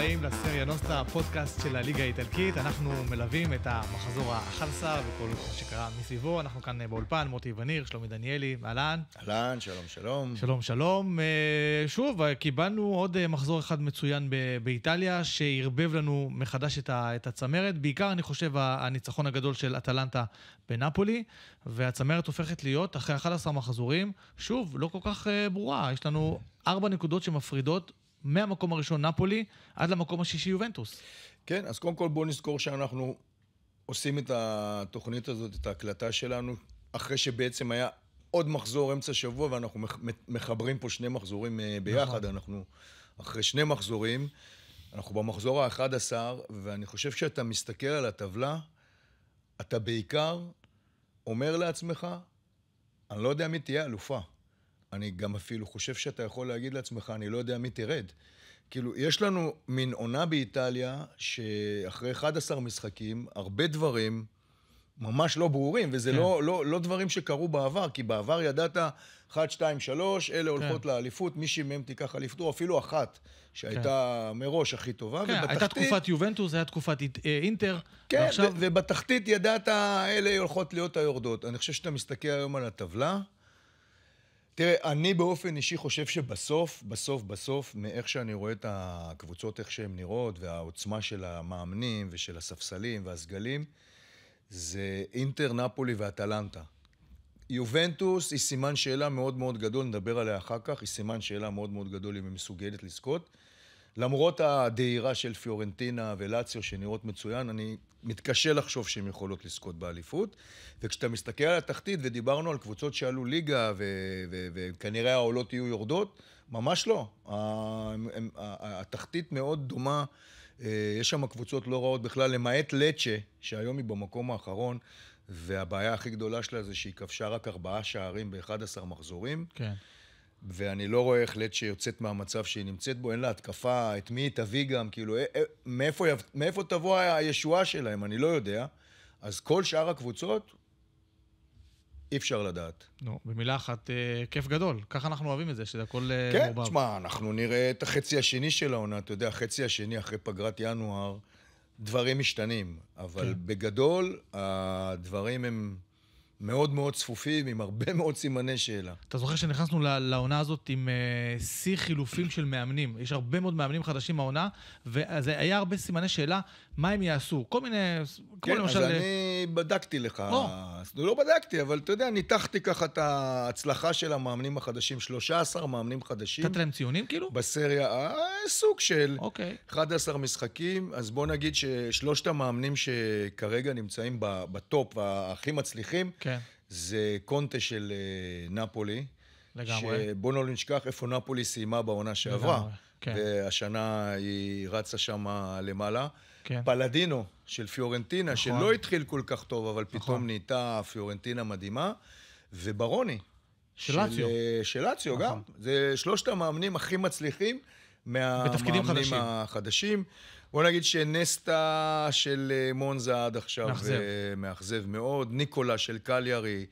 הבאים לסריה נוסטה, הפודקאסט של הליגה האיטלקית. אנחנו מלווים את המחזור ה-11 וכל מה שקרה מסביבו. אנחנו כאן אה, באולפן, מוטי וניר, שלומי דניאלי, אהלן. אהלן, שלום, שלום. שלום, שלום. אה, שוב, אה, קיבלנו עוד מחזור אחד מצוין באיטליה, שערבב לנו מחדש את הצמרת. בעיקר, אני חושב, הניצחון הגדול של אטלנטה בנפולי, והצמרת הופכת להיות, אחרי 11 מחזורים, שוב, לא כל כך ברורה. יש לנו ארבע נקודות שמפרידות מהמקום הראשון נפולי עד למקום השישי יובנטוס. כן, אז קודם כל בואו נזכור שאנחנו עושים את התוכנית הזאת, את ההקלטה שלנו, אחרי שבעצם היה עוד מחזור אמצע שבוע, ואנחנו מחברים פה שני מחזורים אה, נכון. ביחד. נכון. אנחנו אחרי שני מחזורים, אנחנו במחזור ה-11, ואני חושב שאתה מסתכל על הטבלה, אתה בעיקר אומר לעצמך, אני לא יודע מי תהיה אלופה. אני גם אפילו חושב שאתה יכול להגיד לעצמך, אני לא יודע מי תרד. כאילו, יש לנו מין עונה באיטליה, שאחרי 11 משחקים, הרבה דברים ממש לא ברורים, וזה לא, כן. לא, לא, לא דברים שקרו בעבר, כי בעבר ידעת 1, 2, 3, אלה כן. הולכות לאליפות, מישהי מהם תיקח אליפות, או אפילו אחת, שהייתה כן. מראש הכי טובה, כן, ובתחתית... כן, הייתה תקופת יובנטוס, הייתה תקופת אה, אינטר, כן, ועכשיו... ובתחתית ידעת, אלה הולכות להיות היורדות. אני חושב שאתה מסתכל היום על הטבלה, תראה, אני באופן אישי חושב שבסוף, בסוף, בסוף, מאיך שאני רואה את הקבוצות, איך שהן נראות, והעוצמה של המאמנים ושל הספסלים והסגלים, זה אינטר, נפולי ואטלנטה. יובנטוס היא סימן שאלה מאוד מאוד גדול, נדבר עליה אחר כך, היא סימן שאלה מאוד מאוד גדול אם היא מסוגלת לזכות. למרות הדהירה של פיורנטינה ולציו שנראות מצוין, אני מתקשה לחשוב שהן יכולות לזכות באליפות. וכשאתה מסתכל על התחתית, ודיברנו על קבוצות שעלו ליגה וכנראה העולות יהיו יורדות, ממש לא. התחתית מאוד דומה. אה, יש שם קבוצות לא רעות בכלל, למעט לצ'ה, שהיום היא במקום האחרון, והבעיה הכי גדולה שלה זה שהיא כבשה רק ארבעה שערים ב-11 מחזורים. כן. ואני לא רואה איך לצ'ה יוצאת מהמצב שהיא נמצאת בו, אין לה התקפה, את מי היא תביא גם, כאילו, אה, אה, מאיפה, מאיפה תבוא הישועה שלהם, אני לא יודע. אז כל שאר הקבוצות, אי אפשר לדעת. נו, במילה אחת, אה, כיף גדול. ככה אנחנו אוהבים את זה, שזה הכל אה, כן, מורבב. כן, תשמע, אנחנו נראה את החצי השני של העונה, אתה יודע, החצי השני אחרי פגרת ינואר, דברים משתנים. אבל כן. בגדול, הדברים הם... מאוד מאוד צפופים, עם הרבה מאוד סימני שאלה. אתה זוכר שנכנסנו לעונה הזאת עם אה, שיא uh, חילופים של מאמנים. יש הרבה מאוד מאמנים חדשים בעונה, וזה היה הרבה סימני שאלה, מה הם יעשו. כל מיני, כמו כן, למשל... כן, אז אה, אני בדקתי לך. לא. לא בדקתי, אבל אתה יודע, ניתחתי ככה את ההצלחה של המאמנים החדשים, 13 מאמנים חדשים. נתת להם ציונים כאילו? בסריה, אה, סוג של אוקיי. 11 משחקים, אז בוא נגיד ששלושת המאמנים שכרגע נמצאים בטופ, הכי מצליחים, כן. זה קונטה של אה, נפולי. לגמרי. שבוא לא נשכח איפה נפולי סיימה בעונה שעברה. לגמרי, כן. והשנה היא רצה שם למעלה. כן. פלדינו של פיורנטינה, נכון. שלא התחיל כל כך טוב, אבל נכון. פתאום נהייתה פיורנטינה מדהימה. וברוני. של לאציו. אה, של לאציו נכון. גם. זה שלושת המאמנים הכי מצליחים מהמאמנים החדשים. בוא נגיד שנסטה של אה, מונזה עד עכשיו מאכזב, אה, מאכזב מאוד, ניקולה של קליארי.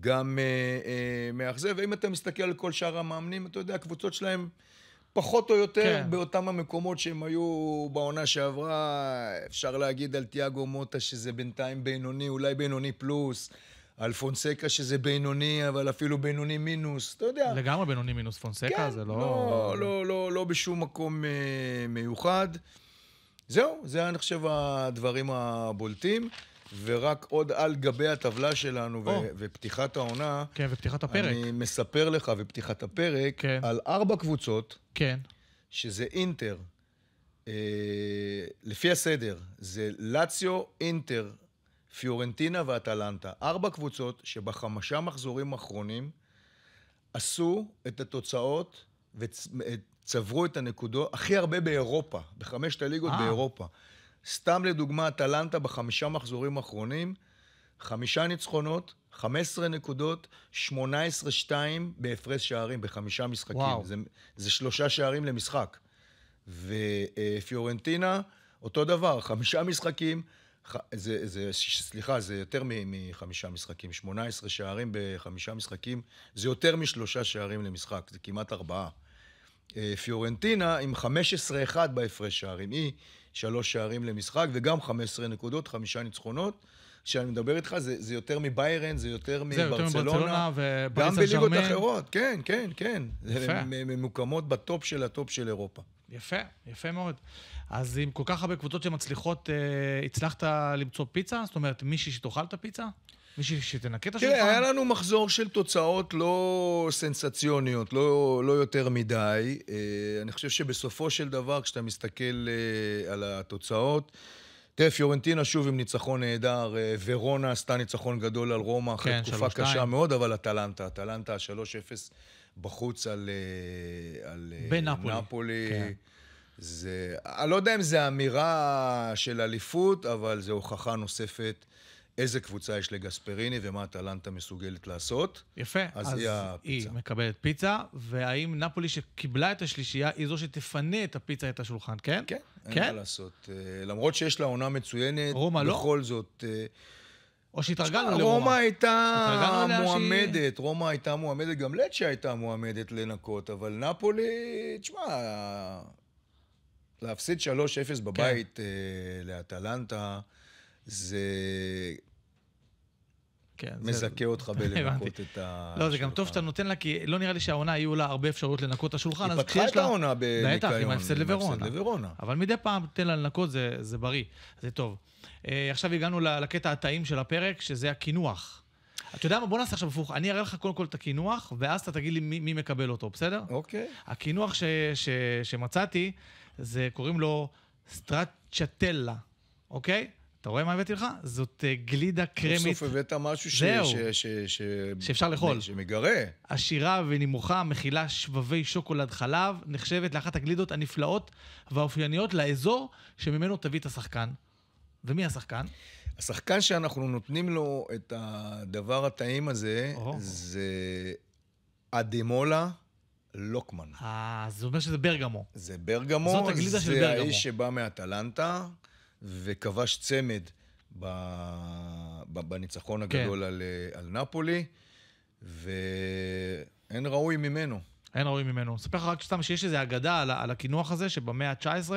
גם אה, אה, מאכזב. ואם אתה מסתכל על כל שאר המאמנים, אתה יודע, הקבוצות שלהם פחות או יותר כן. באותם המקומות שהם היו בעונה שעברה. אפשר להגיד על תיאגו מוטה שזה בינתיים בינוני, אולי בינוני פלוס. על פונסקה שזה בינוני, אבל אפילו בינוני מינוס, אתה יודע. לגמרי בינוני מינוס פונסקה, כן, זה לא... לא, לא, לא, לא בשום מקום אה, מיוחד. זהו, זה אני חושב הדברים הבולטים. ורק עוד על גבי הטבלה שלנו oh. ו- ופתיחת העונה, כן, ופתיחת הפרק. אני מספר לך, ופתיחת הפרק, כן. על ארבע קבוצות, כן. שזה אינטר, אה, לפי הסדר, זה לאציו, אינטר, פיורנטינה ואטלנטה. ארבע קבוצות שבחמשה מחזורים האחרונים עשו את התוצאות ואת צברו את הנקודות הכי הרבה באירופה, בחמשת הליגות אה. באירופה. סתם לדוגמה, אטלנטה בחמישה מחזורים האחרונים, חמישה ניצחונות, 15 נקודות, 18-2 בהפרש שערים בחמישה משחקים. וואו. זה, זה שלושה שערים למשחק. ופיורנטינה, אותו דבר, חמישה משחקים, ח, זה, זה, סליחה, זה יותר מחמישה משחקים, 18 שערים בחמישה משחקים, זה יותר משלושה שערים למשחק, זה כמעט ארבעה. אה, פיורנטינה עם 15-1 בהפרש שערים. היא שלוש שערים למשחק וגם 15 נקודות, חמישה ניצחונות. כשאני מדבר איתך, זה, זה יותר מביירן, זה יותר מברצלונה. זה יותר מברצלונה ופריס סן גם בליגות אחרות, כן, כן, כן. יפה. ממוקמות בטופ של הטופ של אירופה. יפה, יפה מאוד. אז עם כל כך הרבה קבוצות שמצליחות, אה, הצלחת למצוא פיצה? זאת אומרת, מישהי שתאכל את הפיצה? בשביל שתנקה את השולחן? תראה, היה לנו מחזור של תוצאות לא סנסציוניות, לא, לא יותר מדי. אה, אני חושב שבסופו של דבר, כשאתה מסתכל אה, על התוצאות, תראה, פיורנטינה שוב עם ניצחון נהדר, אה, ורונה עשתה ניצחון גדול על רומא אחרי כן, תקופה 3-2. קשה מאוד, אבל אטלנטה, אטלנטה 3-0 בחוץ על, על בנפולי. נפולי. כן. זה, אני לא יודע אם זו אמירה של אליפות, אבל זו הוכחה נוספת. איזה קבוצה יש לגספריני ומה אטלנטה מסוגלת לעשות. יפה, אז, אז היא, היא מקבלת פיצה, והאם נפולי שקיבלה את השלישייה היא זו שתפנה את הפיצה את השולחן, כן? כן, אין כן? מה לעשות. אה, למרות שיש לה עונה מצוינת, רומא לא? בכל זאת... אה, או שהתרגלנו לרומא. רומא הייתה מועמדת, שהיא... רומא הייתה מועמדת, גם לצ'ה הייתה מועמדת לנקות, אבל נפולי, תשמע, להפסיד 3-0 בבית כן. uh, לאטלנטה, זה כן, מזכה זה... אותך בלנקות את השולחן. לא, זה גם טוב שאתה נותן לה, כי לא נראה לי שהעונה יהיו לה הרבה אפשרויות לנקות את השולחן. היא פתחה את העונה בניקיון. בטח, עם ההפסד לוורונה. אבל מדי פעם תן לה לנקות, זה זה בריא, זה טוב. Uh, עכשיו הגענו לקטע הטעים של הפרק, שזה הקינוח. אתה יודע מה? בוא נעשה עכשיו הפוך. אני אראה לך קודם כל את הקינוח, ואז אתה תגיד לי מי, מי מקבל אותו, בסדר? אוקיי. Okay. הקינוח ש, ש, שמצאתי, זה קוראים לו סטרצ'טלה, אוקיי? Okay? אתה רואה מה הבאתי לך? זאת אה, גלידה קרמית. בסוף הבאת משהו ש... זהו. ש... ש... ש... שאפשר לאכול. שמגרה. עשירה ונמוכה, מכילה שבבי שוקולד חלב, נחשבת לאחת הגלידות הנפלאות והאופייניות לאזור שממנו תביא את השחקן. ומי השחקן? השחקן שאנחנו נותנים לו את הדבר הטעים הזה, או. זה אדמולה. לוקמן. אה, זה אומר שזה ברגמו. זה ברגמו, זאת הגלידה של ברגמו. זה האיש שבא מאטלנטה. וכבש צמד בניצחון כן. הגדול כן. על, אה, על נפולי, ואין ראוי ממנו. אין ראוי ממנו. אני אספר לך רק סתם שיש איזו אגדה על, על הקינוח הזה, שבמאה ה-19,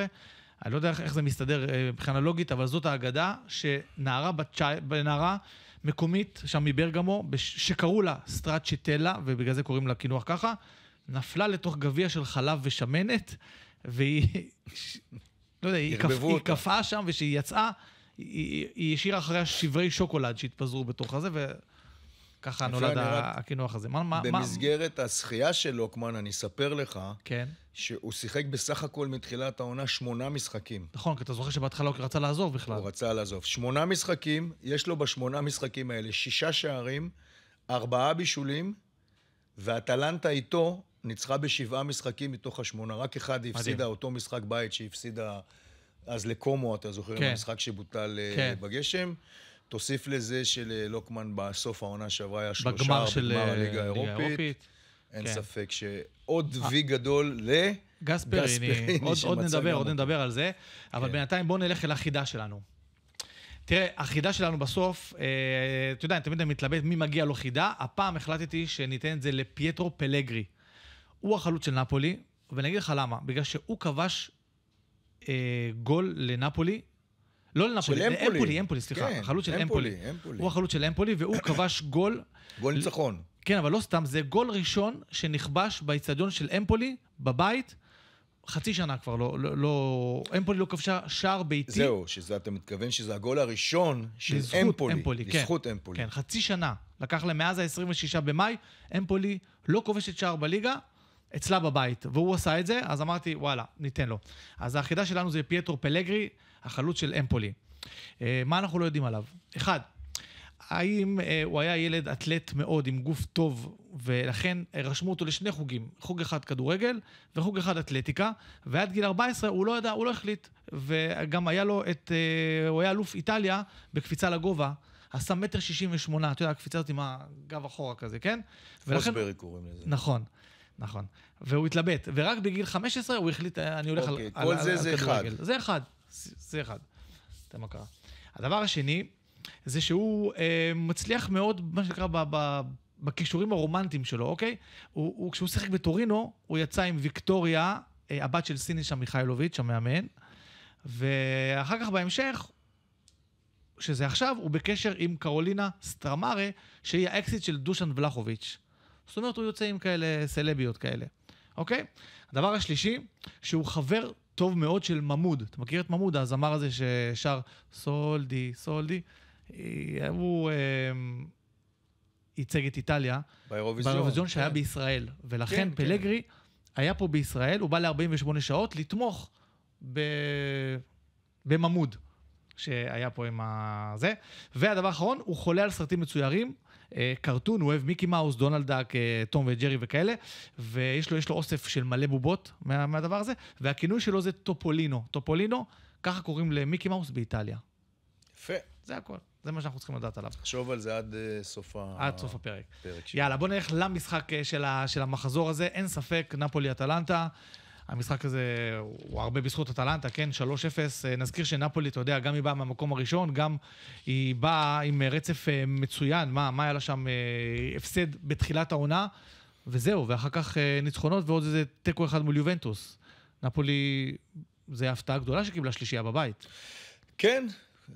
אני לא יודע איך זה מסתדר אה, מבחינה לוגית, אבל זאת האגדה, שנערה בת, נערה מקומית, שם מברגמו, שקראו לה סטראצ'יטלה, ובגלל זה קוראים לה קינוח ככה, נפלה לתוך גביע של חלב ושמנת, והיא לא יודע, היא, כפ, היא קפאה שם, וכשהיא יצאה, היא, היא השאירה אחריה שברי שוקולד שהתפזרו בתוך הזה, וככה נולד הקינוח הזה. מה, במסגרת מה... השחייה של לוקמן, אני אספר לך, כן. שהוא שיחק בסך הכל מתחילת העונה שמונה משחקים. נכון, כי אתה זוכר שבהתחלה הוא רצה לעזוב בכלל. הוא רצה לעזוב. שמונה משחקים, יש לו בשמונה משחקים האלה שישה שערים, ארבעה בישולים, ואטלנטה איתו ניצחה בשבעה משחקים מתוך השמונה, רק אחד היא הפסידה, אותו משחק בית שהיא הפסידה אז לקומו, אתה זוכר, כן. המשחק שבוטל אה, כן. בגשם. תוסיף לזה שללוקמן בסוף העונה שעברה היה שלושה בגמר של אה, הליגה האירופית. אין כן. ספק שעוד אה. וי גדול לגספריני. עוד, עוד נדבר, עוד נדבר על זה, אבל כן. בינתיים בואו נלך אל החידה שלנו. תראה, החידה שלנו בסוף, אה, אתה יודע, אני תמיד מתלבט מי מגיע לו חידה, הפעם החלטתי שניתן את זה לפייטרו פלגרי. הוא החלוץ של נפולי, ואני אגיד לך למה, בגלל שהוא כבש אה, גול לנפולי, לא לנפולי, של אמפולי, אמפולי, סליחה, כן, החלוץ של אמפולי, הוא החלוץ של אמפולי, והוא כבש גול... גול ניצחון. כן, אבל לא סתם, זה גול ראשון שנכבש באיצטדיון של אמפולי, בבית, חצי שנה כבר לא, לא, לא, אמפולי לא כבשה שער ביתי. זהו, שזה, אתה מתכוון שזה הגול הראשון של לזכות אמפולי. אמפולי, כן. לזכות אמפולי. כן, חצי שנה. לקח להם מאז ה-26 במאי, אמפולי לא כובשת שער בליגה, אצלה בבית, והוא עשה את זה, אז אמרתי, וואלה, ניתן לו. אז החידה שלנו זה פייטרו פלגרי, החלוץ של אמפולי. אה, מה אנחנו לא יודעים עליו? אחד, האם אה, הוא היה ילד אתלט מאוד, עם גוף טוב, ולכן רשמו אותו לשני חוגים, חוג אחד כדורגל וחוג אחד אתלטיקה, ועד גיל 14 הוא לא ידע, הוא לא החליט, וגם היה לו את, אה, הוא היה אלוף איטליה בקפיצה לגובה. עשה מטר שישים ושמונה, אתה יודע, הקפיצה הזאת עם הגב אחורה כזה, כן? פוסברי ולכן... קוראים לזה. נכון. נכון. והוא התלבט, ורק בגיל 15 הוא החליט, אני הולך okay, על, כדורגל. אוקיי, כל על, זה על, זה כדורגל. אחד. זה אחד, זה אחד. מה קרה. הדבר השני, זה שהוא אה, מצליח מאוד, מה שנקרא, בכישורים הרומנטיים שלו, אוקיי? הוא, הוא, כשהוא שיחק בטורינו, הוא יצא עם ויקטוריה, אה, הבת של סיני שם, מיכאלוביץ', המאמן, ואחר כך בהמשך, שזה עכשיו, הוא בקשר עם קרולינה סטרמארה, שהיא האקסיט של דושן ולחוביץ'. זאת אומרת, הוא יוצא עם כאלה סלביות כאלה, אוקיי? הדבר השלישי, שהוא חבר טוב מאוד של ממוד. אתה מכיר את ממוד, הזמר הזה ששר סולדי, סולדי? אה, הוא אמ, ייצג את איטליה. באירוויזיון. באירוויזיון שהיה כן. בישראל. ולכן כן, פלגרי כן. היה פה בישראל, הוא בא ל-48 שעות לתמוך ב... בממוד. שהיה פה עם הזה. והדבר האחרון, הוא חולה על סרטים מצוירים. אה, קרטון, הוא אוהב מיקי מאוס, דונלד דאק, תום אה, וג'רי וכאלה, ויש לו, לו אוסף של מלא בובות מה, מהדבר הזה, והכינוי שלו זה טופולינו. טופולינו, ככה קוראים למיקי מאוס באיטליה. יפה. זה הכל. זה מה שאנחנו צריכים לדעת עליו. תחשוב על זה עד אה, סוף הפרק. עד סוף הפרק. יאללה, בוא נלך למשחק של, ה... של המחזור הזה. אין ספק, נפולי-אטלנטה. המשחק הזה הוא הרבה בזכות אטלנטה, כן? 3-0. אה, נזכיר שנפולי, אתה יודע, גם היא באה מהמקום הראשון, גם היא באה עם אה, רצף אה, מצוין. מה, מה היה לה שם? הפסד בתחילת העונה, וזהו, ואחר כך ניצחונות ועוד איזה תיקו אחד מול יובנטוס. נפולי, זו הפתעה גדולה שקיבלה שלישייה בבית. כן,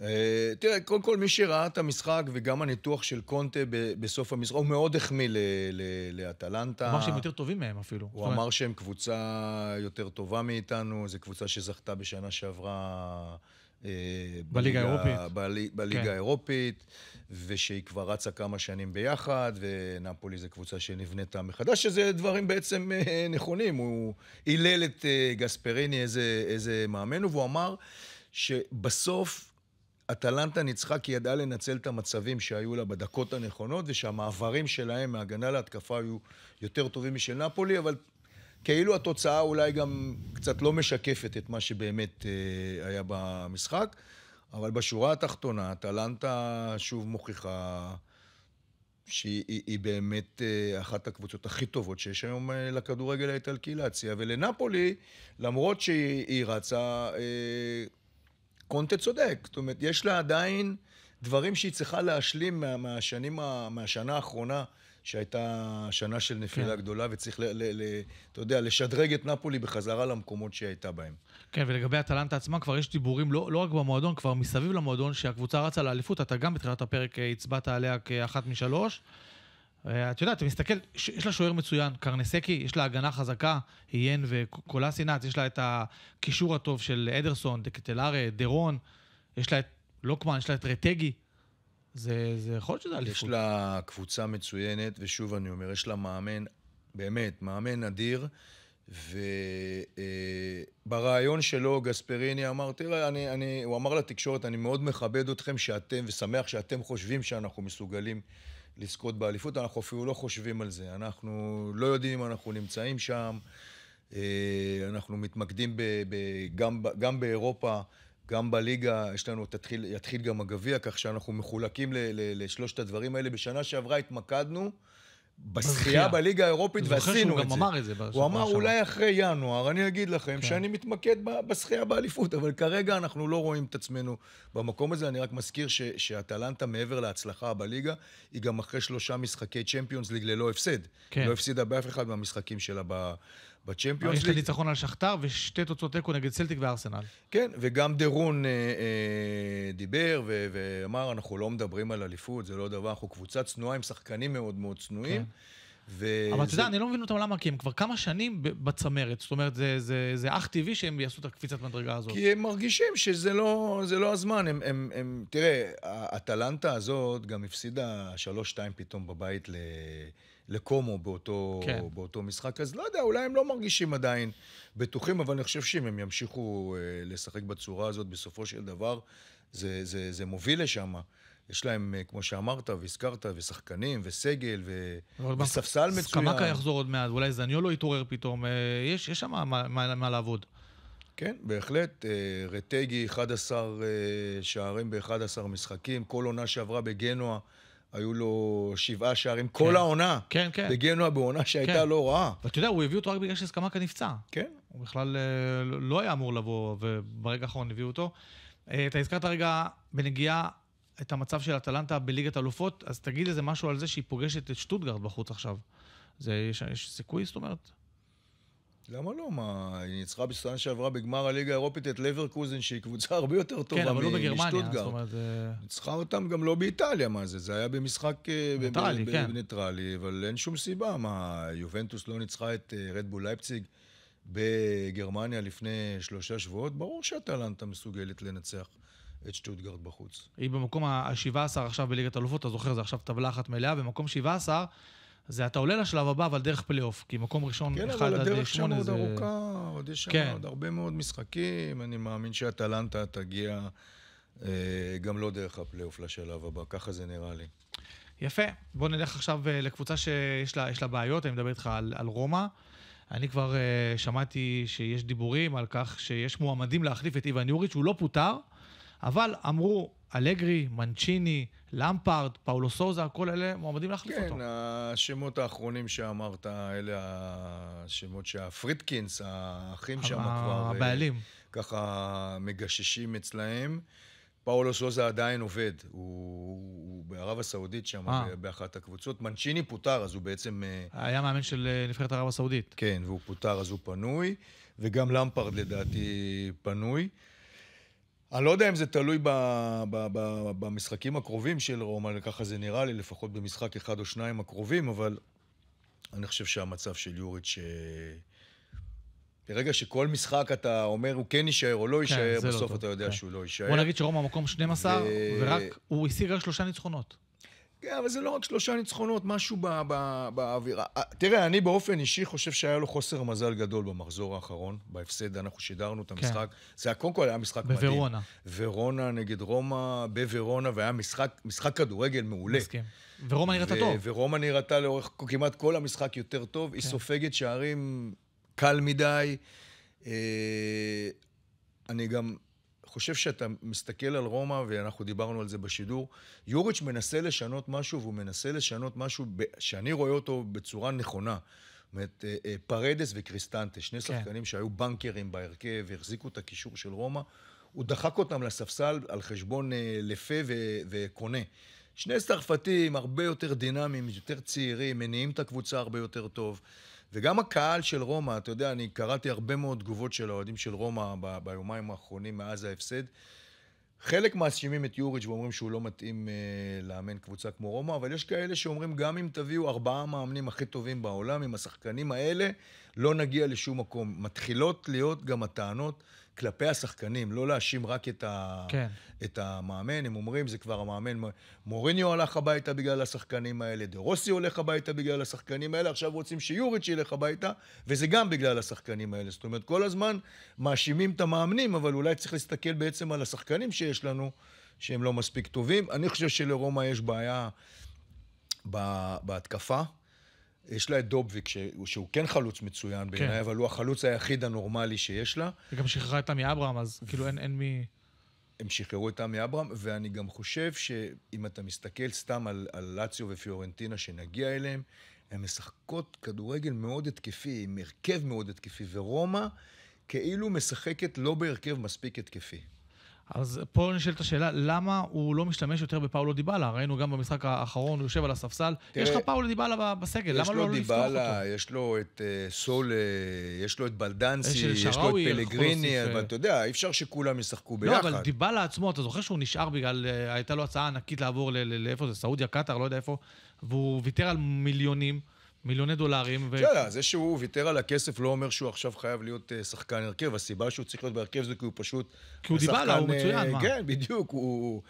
אה, תראה, קודם כל מי שראה את המשחק וגם הניתוח של קונטה בסוף המשחק, הוא מאוד החמיא לאטלנטה. הוא אמר שהם יותר טובים מהם אפילו. הוא אמר שהם קבוצה יותר טובה מאיתנו, זו קבוצה שזכתה בשנה שעברה... אה, בליגה האירופית. בליגה כן. האירופית, ושהיא כבר רצה כמה שנים ביחד, ונפולי זו קבוצה שנבנתה מחדש, שזה דברים בעצם אה, נכונים. הוא הילל את גספריני, איזה מאמן, והוא אמר שבסוף אטלנטה ניצחה כי ידעה לנצל את המצבים שהיו לה בדקות הנכונות, ושהמעברים שלהם מהגנה להתקפה היו יותר טובים משל נפולי, אבל כאילו התוצאה אולי גם קצת לא משקפת את מה שבאמת אה, היה במשחק. אבל בשורה התחתונה, אטלנטה שוב מוכיחה שהיא היא באמת אה, אחת הקבוצות הכי טובות שיש היום אה, לכדורגל האיטלקי להציע. ולנפולי, למרות שהיא רצה... קונטה צודק. זאת אומרת, יש לה עדיין דברים שהיא צריכה להשלים מה, מהשנים, מהשנה האחרונה, שהייתה שנה של נפילה כן. גדולה, וצריך, ל, ל, ל, אתה יודע, לשדרג את נפולי בחזרה למקומות שהיא הייתה בהם. כן, ולגבי אטלנטה עצמה, כבר יש דיבורים, לא, לא רק במועדון, כבר מסביב למועדון, שהקבוצה רצה לאליפות. אתה גם בתחילת הפרק אה, הצבעת עליה כאחת משלוש. אה, את יודעת, אתה מסתכל, יש לה שוער מצוין, קרנסקי, יש לה הגנה חזקה, איין וקולסינץ, יש לה את הקישור הטוב של אדרסון, דקטלארה, דרון, יש לה את לוקמן, יש לה את רטגי. זה, זה יכול להיות שזה אליפות. יש לה קבוצה מצוינת, ושוב אני אומר, יש לה מאמן, באמת, מאמן אדיר. וברעיון אה, שלו, גספריני אמר, תראה, אני, אני, הוא אמר לתקשורת, אני מאוד מכבד אתכם שאתם, ושמח שאתם חושבים שאנחנו מסוגלים לזכות באליפות, אנחנו אפילו לא חושבים על זה. אנחנו לא יודעים אם אנחנו נמצאים שם, אה, אנחנו מתמקדים ב, ב, גם, גם באירופה, גם בליגה, יש לנו, תתחיל, יתחיל גם הגביע, כך שאנחנו מחולקים ל, ל, לשלושת הדברים האלה. בשנה שעברה התמקדנו. בשחייה בליגה האירופית, ועשינו את זה. זוכר שהוא גם אמר את זה. הוא אמר, אולי אחרי ינואר, אני אגיד לכם כן. שאני מתמקד בשחייה באליפות, אבל כרגע אנחנו לא רואים את עצמנו במקום הזה. אני רק מזכיר שאטלנטה, מעבר להצלחה בליגה, היא גם אחרי שלושה משחקי צ'מפיונס ליג ללא הפסד. כן. לא הפסידה באף אחד מהמשחקים שלה ב... בצ'מפיונס ליג. יש את הניצחון על שכתר ושתי תוצאות תיקו נגד סלטיק וארסנל. כן, וגם דרון אה, אה, דיבר ו- ואמר, אנחנו לא מדברים על אליפות, זה לא דבר, אנחנו קבוצה צנועה עם שחקנים מאוד מאוד צנועים. כן. ו- אבל אתה זה... יודע, אני לא מבין אותם למה, כי הם כבר כמה שנים בצמרת. זאת אומרת, זה, זה, זה אך טבעי שהם יעשו את הקפיצת מדרגה הזאת. כי הם מרגישים שזה לא, לא הזמן. הם, הם, הם, תראה, האטלנטה הזאת גם הפסידה 3-2 פתאום בבית ל... לקומו באותו, כן. באותו משחק. אז לא יודע, אולי הם לא מרגישים עדיין בטוחים, אבל אני חושב שאם הם ימשיכו אה, לשחק בצורה הזאת, בסופו של דבר זה, זה, זה מוביל לשם. יש להם, אה, כמו שאמרת והזכרת, ושחקנים, וסגל, ו... וספסל מצוין. סקמקה יחזור עוד מעט, אולי זניו לא יתעורר פתאום, אה, יש, יש שם מה, מה, מה לעבוד. כן, בהחלט. אה, רטגי, 11 שערים ב-11 משחקים, כל עונה שעברה בגנואה, היו לו שבעה שערים כן. כל העונה. כן, כן. בגנוע בעונה שהייתה כן. לא רעה. ואתה יודע, הוא הביא אותו רק בגלל שסקמקה נפצע. כן. הוא בכלל אה, לא, לא היה אמור לבוא, וברגע האחרון הביאו אותו. אה, אתה הזכרת רגע בנגיעה את המצב של אטלנטה בליגת אלופות, אז תגיד איזה משהו על זה שהיא פוגשת את שטוטגרד בחוץ עכשיו. זה, יש, יש סיכוי, זאת אומרת? למה לא? מה, היא ניצחה בסטנה שעברה בגמר הליגה האירופית את לברקוזן, שהיא קבוצה הרבה יותר טובה משטוטגרד. כן, אבל לא בגרמניה, זאת אומרת... ניצחה אותם גם לא באיטליה, מה זה? זה היה במשחק... אה, ניטרלי, כן. ניטרלי, אבל אין שום סיבה. מה, יובנטוס לא ניצחה את רדבול אה, לייפציג בגרמניה לפני שלושה שבועות? ברור שהטלנטה מסוגלת לנצח. את שטוטגרד בחוץ. היא במקום ה-17 עכשיו בליגת אלופות, אתה זוכר, זה עכשיו טבלה אחת מלאה, במקום 17 זה אתה עולה לשלב הבא, אבל דרך פלייאוף, כי מקום ראשון, כן, אחד עד שמונה זה... כן, אבל הדרך שם עוד ארוכה, עוד יש כן. שם עוד הרבה מאוד משחקים. אני מאמין שאטלנטה תגיע אה, גם לא דרך הפלייאוף לשלב הבא, ככה זה נראה לי. יפה. בוא נלך עכשיו אה, לקבוצה שיש לה, לה בעיות, אני מדבר איתך על, על רומא. אני כבר אה, שמעתי שיש דיבורים על כך שיש מועמדים להחליף את איוון יוריץ', הוא לא פוטר, אבל אמרו, אלגרי, מנצ'יני, למפארד, פאולו סוזה, כל אלה מועמדים להחליף כן, אותו. כן, השמות האחרונים שאמרת, אלה השמות שהפרידקינס, האחים שם כבר... אה, הבעלים. ככה מגששים אצלהם. פאולו סוזה עדיין עובד, הוא, הוא בערב הסעודית שם, 아. אה. באחת הקבוצות. מנצ'יני פוטר, אז הוא בעצם... אה, היה מאמן של נבחרת ערב הסעודית. כן, והוא פוטר, אז הוא פנוי, וגם למפרד לדעתי פנוי. אני לא יודע אם זה תלוי ב, ב, ב, במשחקים הקרובים של רומא, ככה זה נראה לי, לפחות במשחק אחד או שניים הקרובים, אבל אני חושב שהמצב של יוריץ'... אה, ברגע שכל משחק אתה אומר הוא כן יישאר או לא כן, יישאר, כן, בסוף לא אתה יודע כן. שהוא לא יישאר. בוא נגיד שרומא מקום 12, ו... ורק, הוא השיג רק שלושה ניצחונות. כן, אבל זה לא רק שלושה ניצחונות, משהו בא, בא, באווירה. תראה, אני באופן אישי חושב שהיה לו חוסר מזל גדול במחזור האחרון, בהפסד, אנחנו שידרנו את כן. המשחק. כן. זה היה, קודם כל היה משחק בוורונה. מדהים. בוורונה. ורונה נגד רומא, בוורונה, והיה משחק, משחק כדורגל מעולה. מסכים. ורומא נראתה טוב. ורומא נראתה לאורך כמעט כל המשחק יותר טוב. כן. היא סופגת שערים קל מדי. אה, אני גם חושב שאתה מסתכל על רומא, ואנחנו דיברנו על זה בשידור, יוריץ' מנסה לשנות משהו, והוא מנסה לשנות משהו שאני רואה אותו בצורה נכונה. זאת אומרת, אה, אה, פרדס וקריסטנטה, שני כן. שחקנים שהיו בנקרים בהרכב, והחזיקו את הקישור של רומא, הוא דחק אותם לספסל על חשבון אה, לפה ו- וקונה. שני צרפתים הרבה יותר דינמיים, יותר צעירים, מניעים את הקבוצה הרבה יותר טוב. וגם הקהל של רומא, אתה יודע, אני קראתי הרבה מאוד תגובות של האוהדים של רומא ב- ביומיים האחרונים מאז ההפסד. חלק מאשימים את יוריץ' ואומרים שהוא לא מתאים אה, לאמן קבוצה כמו רומא, אבל יש כאלה שאומרים גם אם תביאו ארבעה מאמנים הכי טובים בעולם, עם השחקנים האלה, לא נגיע לשום מקום. מתחילות להיות גם הטענות כלפי השחקנים, לא להאשים רק את, ה... כן. את המאמן, הם אומרים, זה כבר המאמן, מוריניו הלך הביתה בגלל השחקנים האלה, דה רוסי הולך הביתה בגלל השחקנים האלה, עכשיו רוצים שיוריץ' ילך הביתה, וזה גם בגלל השחקנים האלה. זאת אומרת, כל הזמן מאשימים את המאמנים, אבל אולי צריך להסתכל בעצם על השחקנים שיש לנו, שהם לא מספיק טובים. אני חושב שלרומא יש בעיה בה... בהתקפה. יש לה את דובביק, שהוא כן חלוץ מצוין כן. בעיניי, אבל הוא החלוץ היחיד הנורמלי שיש לה. היא גם שחררה את עמי אברהם, אז כאילו אין, אין מי... הם שחררו את עמי אברהם, ואני גם חושב שאם אתה מסתכל סתם על, על לאציו ופיורנטינה שנגיע אליהם, הן משחקות כדורגל מאוד התקפי, עם הרכב מאוד התקפי, ורומא כאילו משחקת לא בהרכב מספיק התקפי. אז פה נשאלת השאלה, למה הוא לא משתמש יותר בפאולו דיבאלה? ראינו גם במשחק האחרון, הוא יושב על הספסל. תראה, יש לך פאולו דיבאלה בסגל, למה לא, לפתוח אותו? יש לו דיבאלה, יש לו את uh, סול, אה, יש לו את בלדנסי, יש, יש לו את פלגריני, אבל ש... אה, אתה יודע, אי אפשר שכולם ישחקו ביחד. לא, אבל דיבאלה עצמו, אתה זוכר שהוא נשאר בגלל, הייתה לו הצעה ענקית לעבור לאיפה זה, סעודיה, קטאר, לא יודע איפה, והוא ויתר על מיליונים. מיליוני דולרים. ו... שאלה, זה שהוא ויתר על הכסף לא אומר שהוא עכשיו חייב להיות אה, שחקן הרכב. הסיבה שהוא צריך להיות בהרכב זה כי הוא פשוט... כי הוא דיבר עליו, הוא אה, מצוין, מה? כן, בדיוק, הוא...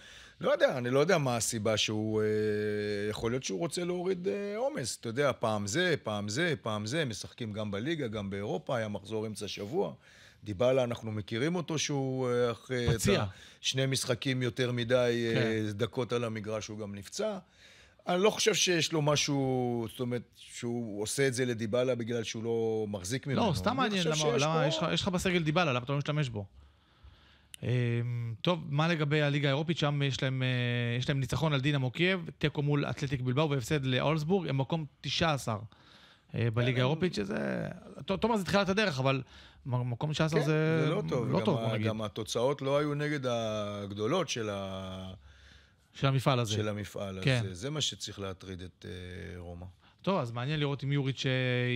לא יודע, אני לא יודע מה הסיבה שהוא... אה, יכול להיות שהוא רוצה להוריד עומס. אתה יודע, פעם זה, פעם זה, פעם זה, משחקים גם בליגה, גם באירופה, היה מחזור אמצע שבוע. דיבלה, אנחנו מכירים אותו שהוא אחרי... פציע. שני משחקים יותר מדי כן. דקות על המגרש, הוא גם נפצע. אני לא חושב שיש לו משהו, זאת אומרת, שהוא עושה את זה לדיבלה בגלל שהוא לא מחזיק ממנו. לא, סתם מעניין, למה, למה יש, לך, יש לך בסגל דיבלה, למה אתה לא משתמש בו? אמ, טוב, מה לגבי הליגה האירופית? שם יש להם, אה, יש להם ניצחון על דינה מוקייב, תיקו מול אתלטיק בלבאו והפסד לאולסבורג, הם מקום 19 אה, כן, בליגה האירופית, שזה... תומר זה תחילת הדרך, אבל מקום 19 כן, זה... זה לא טוב, לא גם, טוב, גם, גם התוצאות לא היו נגד הגדולות של ה... של המפעל הזה. של המפעל כן. הזה. זה מה שצריך להטריד את uh, רומא. טוב, אז מעניין לראות אם יוריץ'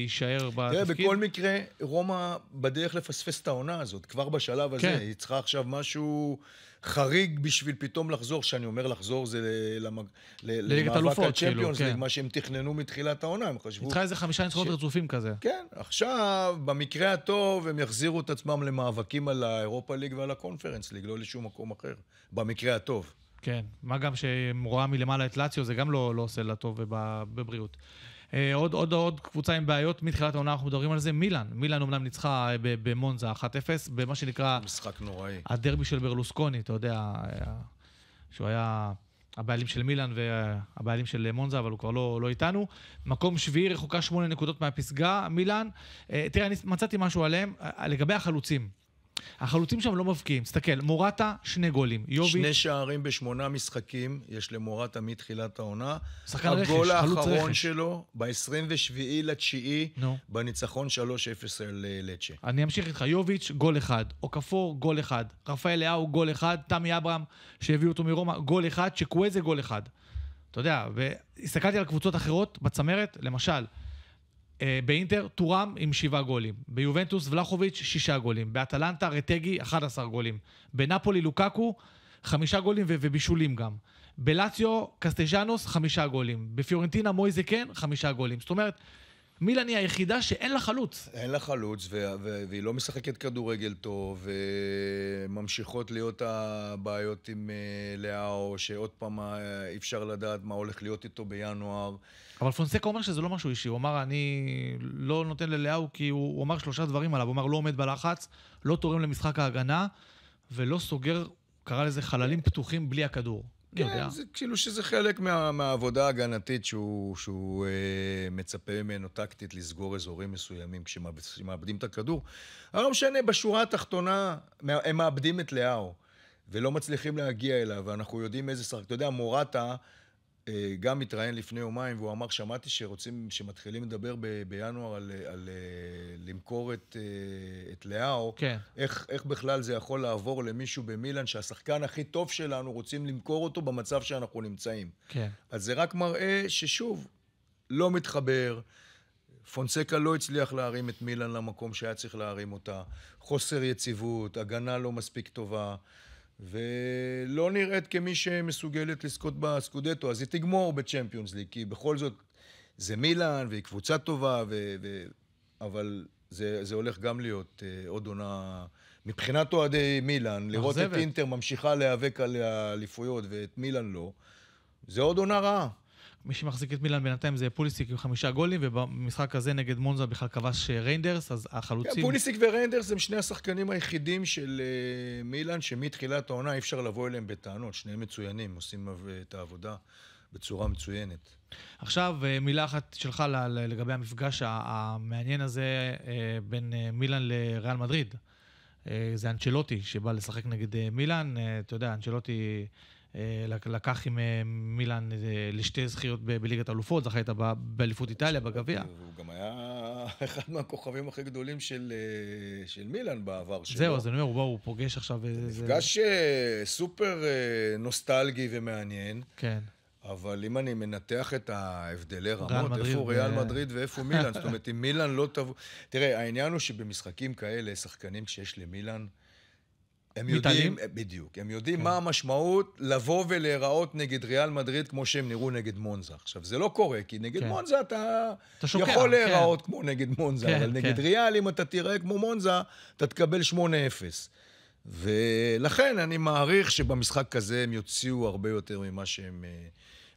יישאר בתפקיד. תראה, בכל מקרה, רומא בדרך לפספס את העונה הזאת, כבר בשלב הזה. כן. היא צריכה עכשיו משהו חריג בשביל פתאום לחזור, שאני אומר לחזור זה למג... למאבק הצ'מפיונס, כאילו, כן. מה שהם תכננו מתחילת העונה, הם חשבו... היא צריכה איזה חמישה ניצחונות ש... רצופים כזה. כן, עכשיו, במקרה הטוב, הם יחזירו את עצמם למאבקים על האירופה ליג ועל הקונפרנס ליג, לא לשום מקום אחר. במקרה הטוב. כן, מה גם שהם רואה מלמעלה את לאציו, זה גם לא, לא עושה לה טוב בבריאות. אה, עוד, עוד, עוד קבוצה עם בעיות, מתחילת העונה אנחנו מדברים על זה, מילאן. מילאן אומנם ניצחה אה, במונזה 1-0, במה שנקרא... משחק נוראי. הדרבי של ברלוסקוני, אתה יודע, אה, שהוא היה הבעלים של מילאן והבעלים של מונזה, אבל הוא כבר לא, לא איתנו. מקום שביעי, רחוקה שמונה נקודות מהפסגה, מילאן. תראה, אני מצאתי משהו עליהם, לגבי החלוצים. החלוצים שם לא מבקיעים. תסתכל, מורטה, שני גולים. יוביץ'... שני שערים בשמונה משחקים יש למורטה מתחילת העונה. שחקן רכש, חלוץ רכש. הגול האחרון שלו, ב-27 לתשיעי, no. בניצחון 3-0 על אה, לצ'ה. אני אמשיך איתך. יוביץ', גול אחד. אוקאפור, גול אחד. רפאל לאהו, גול אחד. תמי אברהם, שהביאו אותו מרומא, גול אחד. שקוויזה, גול אחד. אתה יודע, והסתכלתי על קבוצות אחרות בצמרת, למשל, אה, באינטר, טוראם עם שבעה גולים. ביובנטוס, ולחוביץ', שישה גולים. באטלנטה, רטגי, 11 גולים. בנפולי, לוקקו, חמישה גולים ו- ובישולים גם. בלציו, קסטג'אנוס, חמישה גולים. בפיורנטינה, מויזה כן, חמישה גולים. זאת אומרת, מילאני היחידה שאין לה חלוץ. אין לה חלוץ, ו- ו- והיא לא משחקת כדורגל טוב, וממשיכות להיות הבעיות עם אה, לאהו, שעוד פעם אה, אי אפשר לדעת מה הולך להיות איתו בינואר. אבל פונסקה אומר שזה לא משהו אישי, הוא אמר, אני לא נותן ללאהו כי הוא, הוא אמר שלושה דברים עליו, הוא אמר, לא עומד בלחץ, לא תורם למשחק ההגנה, ולא סוגר, קרא לזה חללים פתוחים בלי הכדור. כן, זה כאילו שזה חלק מה, מהעבודה ההגנתית שהוא, שהוא אה, מצפה ממנו טקטית לסגור אזורים מסוימים כשמאבדים את הכדור. אבל לא משנה, בשורה התחתונה הם מאבדים את לאהו ולא מצליחים להגיע אליו, ואנחנו יודעים איזה שחק. אתה יודע, מורטה... אה, גם התראיין לפני יומיים, והוא אמר, שמעתי שרוצים, שמתחילים לדבר ב- בינואר על, על אה, למכור את, אה, את לאהו. כן. איך, איך בכלל זה יכול לעבור למישהו במילאן, שהשחקן הכי טוב שלנו, רוצים למכור אותו במצב שאנחנו נמצאים. כן. אז זה רק מראה ששוב, לא מתחבר. פונסקה לא הצליח להרים את מילן למקום שהיה צריך להרים אותה. חוסר יציבות, הגנה לא מספיק טובה. ולא נראית כמי שמסוגלת לזכות בסקודטו, אז היא תגמור בצ'מפיונס ליג, כי בכל זאת זה מילאן, והיא קבוצה טובה, ו... ו... אבל זה, זה הולך גם להיות uh, עוד עונה... מבחינת אוהדי מילאן, לראות את אינטר ממשיכה להיאבק על האליפויות ואת מילאן לא, זה עוד עונה רעה. מי שמחזיק את מילאן בינתיים זה פוליסיק עם חמישה גולים, ובמשחק הזה נגד מונזה בכלל כבש אה, ריינדרס, אז החלוצים... כן, פוליסיק וריינדרס הם שני השחקנים היחידים של אה, מילאן, שמתחילת העונה אי אפשר לבוא אליהם בטענות, שניהם מצוינים, עושים את העבודה בצורה מצוינת. עכשיו אה, מילה אחת שלך לגבי המפגש המעניין הזה בין מילאן לריאל מדריד. זה אנצ'לוטי שבא לשחק נגד מילאן, אתה יודע, אנצ'לוטי... אה, לקח עם אה, מילאן אה, לשתי זכיות בליגת האלופות, זכה איתה באליפות איטליה, בגביע. הוא גם היה אחד מהכוכבים הכי גדולים של, של מילאן בעבר שלו. זהו, אז אני אומר, הוא, בא, הוא פוגש עכשיו איזה... מפגש סופר נוסטלגי ומעניין. כן. אבל אם אני מנתח את ההבדלי רמות, איפה ריאל ו... מדריד ואיפה מילאן, זאת אומרת, אם מילאן לא תבוא... תראה, העניין הוא שבמשחקים כאלה, שחקנים שיש למילאן... הם מתעלים. יודעים, אה, בדיוק, הם יודעים כן. מה המשמעות לבוא ולהיראות נגד ריאל מדריד כמו שהם נראו נגד מונזה. עכשיו, זה לא קורה, כי נגד כן. מונזה אתה, אתה שוקר, יכול כן. להיראות כן. כמו נגד מונזה, כן, אבל נגד כן. ריאל, אם אתה תיראה כמו מונזה, אתה תקבל 8-0. ולכן אני מעריך שבמשחק כזה הם יוציאו הרבה יותר ממה שהם אה,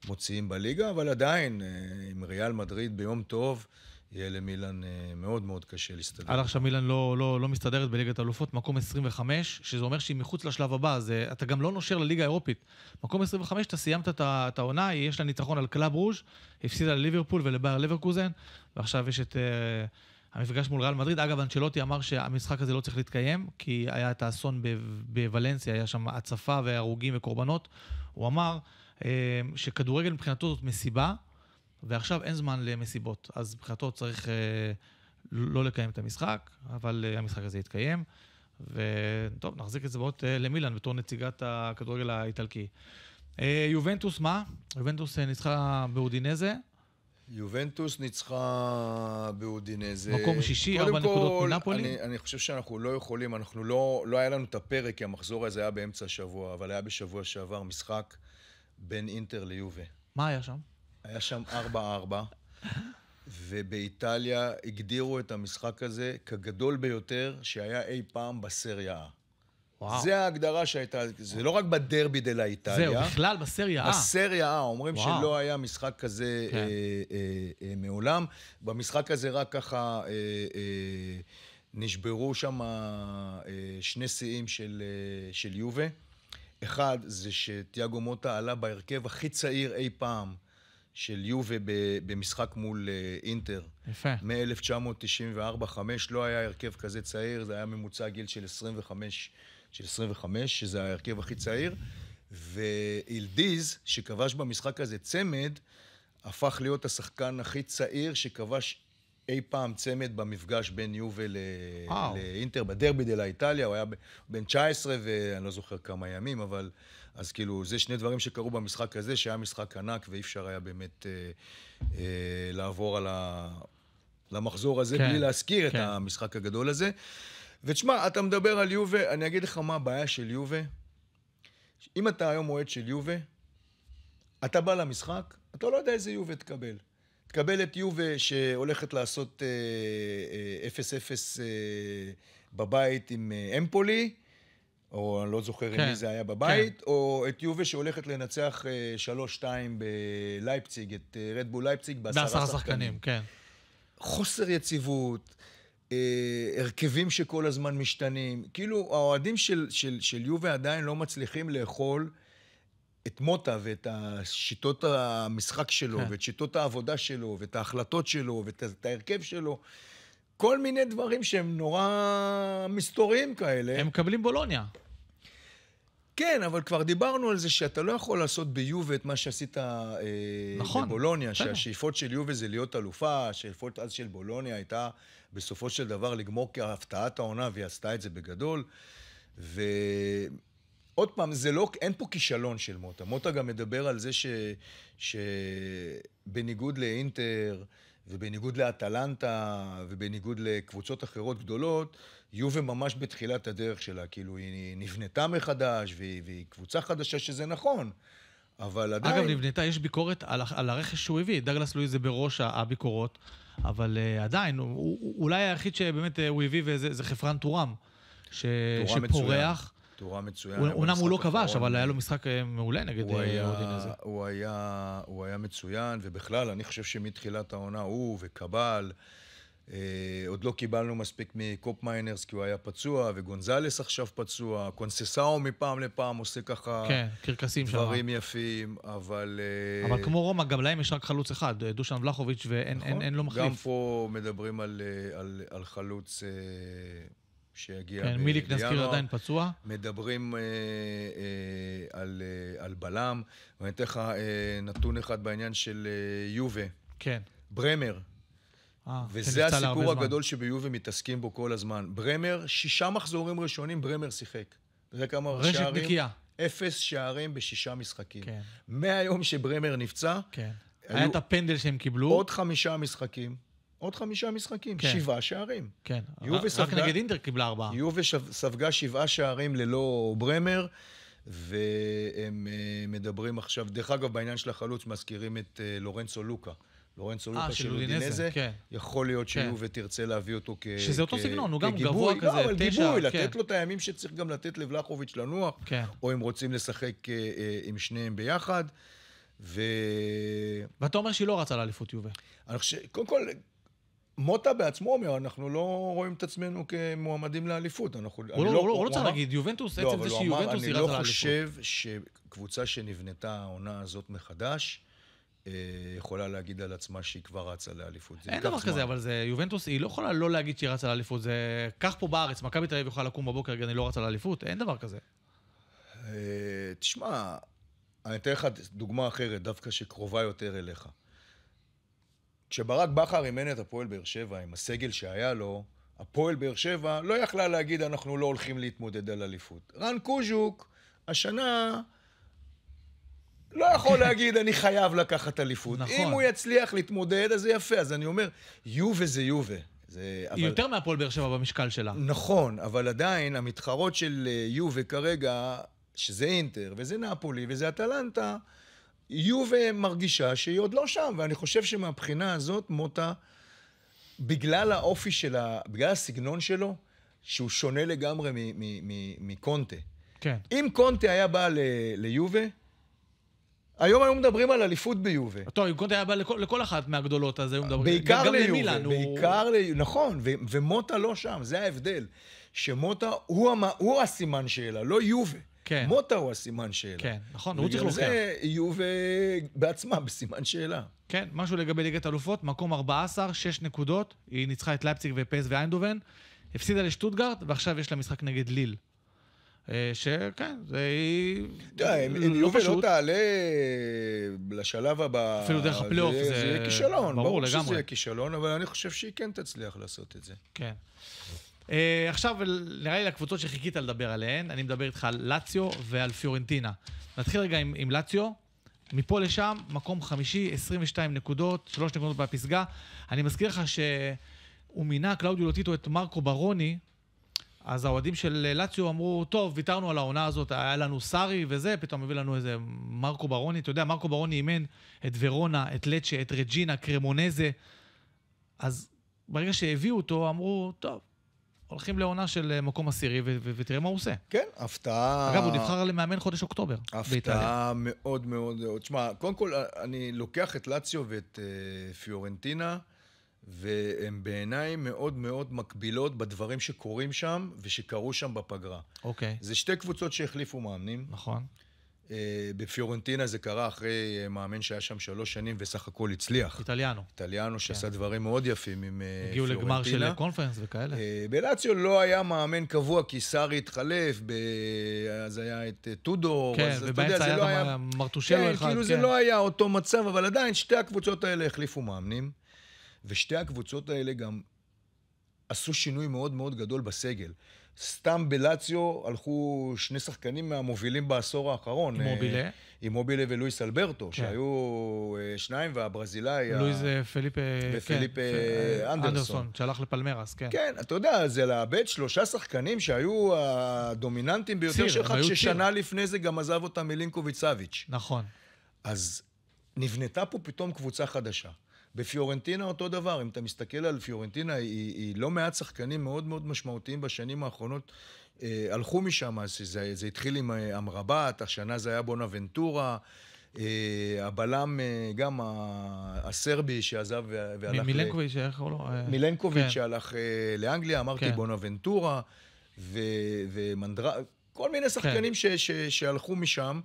מוציאים בליגה, אבל עדיין, אה, עם ריאל מדריד ביום טוב, יהיה למילן אה, מאוד מאוד קשה להסתדר. עד עכשיו מילן לא, לא, לא מסתדרת בליגת אלופות, מקום 25, שזה אומר שהיא מחוץ לשלב הבא, אז אה, אתה גם לא נושר לליגה האירופית. מקום 25, אתה סיימת את העונה, יש לה ניצחון על קלאב רוז', הפסידה לליברפול ולבייר לברקוזן, ועכשיו יש את... uh, המפגש מול ריאל מדריד. אגב, אנצ'לוטי אמר שהמשחק הזה לא צריך להתקיים, כי היה את האסון בוולנסיה, היה שם הצפה והרוגים וקורבנות. הוא אמר שכדורגל מבחינתו זאת מסיבה, ועכשיו אין זמן למסיבות, אז מבחינתו צריך אה, לא לקיים את המשחק, אבל אה, המשחק הזה יתקיים. וטוב, נחזיק את זה בעוד אה, למילן בתור נציגת הכדורגל האיטלקי. אה, יובנטוס מה? יובנטוס אה, ניצחה באודינזה. יובנטוס ניצחה באודינזה. מקום שישי, ארבע נקודות מנפולי. אני, אני חושב שאנחנו לא יכולים, אנחנו לא, לא היה לנו את הפרק, כי המחזור הזה היה באמצע השבוע, אבל היה בשבוע שעבר משחק בין אינטר ליובה. מה היה שם? היה שם 4-4, ובאיטליה הגדירו את המשחק הזה כגדול ביותר שהיה אי פעם בסריה וואו. זה ההגדרה שהייתה, זה לא רק בדרבי דלה איטליה. זהו, בכלל בסריה A. בסריה A, אומרים וואו. שלא היה משחק כזה כן. אה, אה, אה, מעולם. במשחק הזה רק ככה אה, אה, נשברו שם אה, שני שיאים של, אה, של יובה. אחד, זה שתיאגו מוטה עלה בהרכב הכי צעיר אי פעם של יובה במשחק מול אה, אינטר. יפה. מ-1994-5 לא היה הרכב כזה צעיר, זה היה ממוצע גיל של 25, של 25, שזה ההרכב הכי צעיר. ואילדיז, שכבש במשחק הזה צמד, הפך להיות השחקן הכי צעיר שכבש אי פעם צמד במפגש בין יובה יובל לאינטר, בדרבי דה לה הוא היה בן 19 ואני לא זוכר כמה ימים, אבל... אז כאילו, זה שני דברים שקרו במשחק הזה, שהיה משחק ענק ואי אפשר היה באמת אה, אה, לעבור על ה... למחזור הזה כן, בלי להזכיר כן. את המשחק הגדול הזה. ותשמע, אתה מדבר על יובה, אני אגיד לך מה הבעיה של יובה. אם אתה היום אוהד של יובה, אתה בא למשחק, אתה לא יודע איזה יובה תקבל. תקבל את יובה שהולכת לעשות 0-0 אה, אה, אה, בבית עם אה, אמפולי, או אני לא זוכר כן. מי זה היה כן. בבית, כן. או את יובה שהולכת לנצח 3-2 אה, בלייפציג, את אה, רדבול לייפציג בעשרה שחקנים. שחקנים. כן. חוסר יציבות, אה, הרכבים שכל הזמן משתנים. כאילו, האוהדים של, של, של יובה עדיין לא מצליחים לאכול את מוטה ואת שיטות המשחק שלו, כן. ואת שיטות העבודה שלו, ואת ההחלטות שלו, ואת ההרכב שלו. כל מיני דברים שהם נורא מסתוריים כאלה. הם מקבלים בולוניה. כן, אבל כבר דיברנו על זה שאתה לא יכול לעשות ביובה את מה שעשית אה, נכון, בבולוניה, נכון. שהשאיפות של יובה זה להיות אלופה, השאיפות אז של בולוניה הייתה בסופו של דבר לגמור כהפתעת העונה, והיא עשתה את זה בגדול. ועוד פעם, זה לא, אין פה כישלון של מוטה. מוטה גם מדבר על זה ש... שבניגוד לאינטר, אה, ובניגוד לאטלנטה, ובניגוד לקבוצות אחרות גדולות, יובה ממש בתחילת הדרך שלה. כאילו, היא נבנתה מחדש, והיא, והיא קבוצה חדשה, שזה נכון. אבל עדיין... אגב, נבנתה, יש ביקורת על, על הרכש שהוא הביא. דגלס לואי זה בראש הביקורות, אבל uh, עדיין, הוא, הוא, אולי היחיד שבאמת אה, הוא הביא, וזה חפרן טורם, ש, טורם שפורח. בצורה מצוינת. אומנם הוא לא כבש, אבל היה לו משחק אה, מעולה נגד אה, אודינזה. הוא, היה, מצוין, ובכלל, אני חושב שמתחילת העונה הוא וקבל, אה, עוד לא קיבלנו מספיק מקופ מיינרס, כי הוא היה פצוע, וגונזלס עכשיו פצוע, קונססאו מפעם לפעם עושה ככה... כן, קרקסים שם. דברים יפים, אבל... אבל כמו רומא, גם להם יש רק חלוץ אחד, דושן ולחוביץ', ואין נכון, לו מחליף. גם פה מדברים על, חלוץ... שיגיע כן, מיליק נזכיר עדיין פצוע. מדברים אה, אה, על, אה, על בלם. אני אתן לך אה, נתון אחד בעניין של אה, יובה. כן. ברמר. אה, כן, וזה הסיפור הגדול שביובה מתעסקים בו כל הזמן. ברמר, שישה מחזורים ראשונים ברמר שיחק. תראה כמה רשת שערים. רשת נקייה. אפס שערים בשישה משחקים. כן. מהיום שברמר נפצע... כן. היה את הפנדל שהם קיבלו. עוד חמישה משחקים. עוד חמישה משחקים, כן. שבעה שערים. כן, רק ספגה, רק נגד אינטר קיבלה ארבעה. יובה ספגה שבעה שערים ללא ברמר, והם אה, מדברים עכשיו, דרך אגב, בעניין של החלוץ מזכירים את אה, לורנצו לוקה. לורנצו אה, לוקה של אודינזה, כן. יכול להיות שיובה כן. תרצה להביא אותו כ... שזה אותו סגנון, הוא גם גבוה לא, כזה, לא, אבל תשע, גיבוי, כן. לתת לו את הימים שצריך גם לתת לבלחוביץ' לנוח, כן. או אם רוצים לשחק עם שניהם ביחד. ו... ואתה אומר שהיא לא רצה לאליפות יובה. אני חושב, קודם כל, מוטה בעצמו אומר, אנחנו לא רואים את עצמנו כמועמדים לאליפות. אנחנו, הוא, לא, לא, הוא, לא, הוא לא צריך להגיד, יובנטוס, לא, עצם זה שיובנטוס היא רצה לאליפות. אני לא חושב שקבוצה שנבנתה העונה הזאת מחדש, אה, יכולה להגיד על עצמה שהיא כבר רצה לאליפות. אין דבר כזה, אבל זה יובנטוס, היא לא יכולה לא להגיד שהיא רצה לאליפות. זה כך פה בארץ, מכבי תל אביב יכולה לקום בבוקר, אני לא רצה לאליפות, אין דבר כזה. אה, תשמע, אני אתן לך דוגמה אחרת, דווקא שקרובה יותר אליך. כשברק בכר אימן את הפועל באר שבע עם הסגל שהיה לו, הפועל באר שבע לא יכלה להגיד אנחנו לא הולכים להתמודד על אליפות. רן קוז'וק השנה לא יכול להגיד אני חייב לקחת אליפות. נכון. אם הוא יצליח להתמודד אז זה יפה. אז אני אומר, יובה זה יובה. זה, אבל... היא יותר מהפועל באר שבע במשקל שלה. נכון, אבל עדיין המתחרות של אה, יובה כרגע, שזה אינטר, וזה נפולי, וזה אטלנטה, יובה מרגישה שהיא עוד לא שם, ואני חושב שמבחינה הזאת, מוטה, בגלל האופי שלה, בגלל הסגנון שלו, שהוא שונה לגמרי מקונטה. כן. אם קונטה היה בא ליובה, היום היו מדברים על אליפות ביובה. טוב, אם קונטה היה בא לכל, לכל אחת מהגדולות, אז היו מדברים. בעיקר גם ליובה, למילן, בעיקר הוא... ל... נכון, ו- ומוטה לא שם, זה ההבדל. שמוטה הוא, המ... הוא הסימן שאלה, לא יובה. כן. מוטה הוא הסימן שאלה. כן, נכון, הוא צריך להוכיח. בגלל זה יובה בעצמה בסימן שאלה. כן, משהו לגבי ליגת אלופות, מקום 14, 6 נקודות, היא ניצחה את לייפציג ופס ואיינדובן, הפסידה לשטוטגרד, ועכשיו יש לה משחק נגד ליל. אה, שכן, זה תראה, לא אם יובל לא תעלה אה, לשלב הבא... אפילו דרך הפלייאוף זה... זה יהיה כישלון, ברור שזה יהיה כישלון, אבל אני חושב שהיא כן תצליח לעשות את זה. כן. Uh, עכשיו, נראה לי לקבוצות שחיכית לדבר עליהן, אני מדבר איתך על לאציו ועל פיורנטינה. נתחיל רגע עם, עם לאציו. מפה לשם, מקום חמישי, 22 נקודות, 3 נקודות בפסגה. אני מזכיר לך שהוא מינה, קלאודיו לוטיטו, את מרקו ברוני, אז האוהדים של לאציו אמרו, טוב, ויתרנו על העונה הזאת, היה לנו סארי וזה, פתאום הביא לנו איזה מרקו ברוני. אתה יודע, מרקו ברוני אימן את ורונה, את לצ'ה, את רג'ינה, קרמונזה. אז ברגע שהביאו אותו, אמרו, טוב, הולכים לעונה של אה, מקום עשירי, ותראה מה הוא עושה. כן, הפתעה... אגב, הוא נבחר למאמן חודש אוקטובר הפתעה מאוד מאוד... אה, תשמע, קודם כל, אה, אני לוקח את לאציו ואת uh, פיורנטינה, והן בעיניי מאוד מאוד מקבילות בדברים שקורים שם ושקרו שם בפגרה. אוקיי. זה שתי קבוצות שהחליפו מאמנים. נכון. אה, בפיורנטינה זה קרה אחרי אה, מאמן שהיה שם שלוש שנים וסך הכל הצליח. איטליאנו. איטליאנו כן. שעשה כן. דברים מאוד יפים עם הגיעו פיורנטינה. אה, הגיעו לגמר של קונפרנס וכאלה. בלציו לא היה מאמן קבוע כי סארי התחלף, ב... אז היה את טודור. כן, ובאמצע היה לא גם לא היה... מרטושלו כן, אחד. כאילו כן, כאילו זה לא היה אותו מצב, אבל עדיין שתי הקבוצות האלה החליפו מאמנים, ושתי הקבוצות האלה גם עשו שינוי מאוד מאוד גדול בסגל. סתם בלציו הלכו שני שחקנים מהמובילים בעשור האחרון. עם מובילה. אה, עם מובילה ולואיס אלברטו, כן. שהיו אה, שניים, והברזילאי... לואיס ה... אה, פליפה... ופליפ כן, אנדרסון. אנדרסון, שהלך לפלמרס, כן. כן, אתה יודע, זה לאבד שלושה שחקנים שהיו הדומיננטים ביותר שלך, כששנה לפני זה גם עזב אותם מלינקוביץ' סאביץ'. נכון. אז נבנתה פה פתאום קבוצה חדשה. בפיורנטינה אותו דבר, אם אתה מסתכל על פיורנטינה, היא, היא לא מעט שחקנים מאוד מאוד משמעותיים בשנים האחרונות אה, הלכו משם, אז זה, זה התחיל עם אמרבת, אה, השנה זה היה בונאבנטורה. אה, הבלם, אה, גם הסרבי שעזב והלך... מילנקוביץ', איך הוא לא? מילנקוביץ' כן. שהלך לאנגליה, אמרתי כן. בונאבנטורה ומנדרה, כל מיני כן. שחקנים כן. ש, ש, שהלכו משם.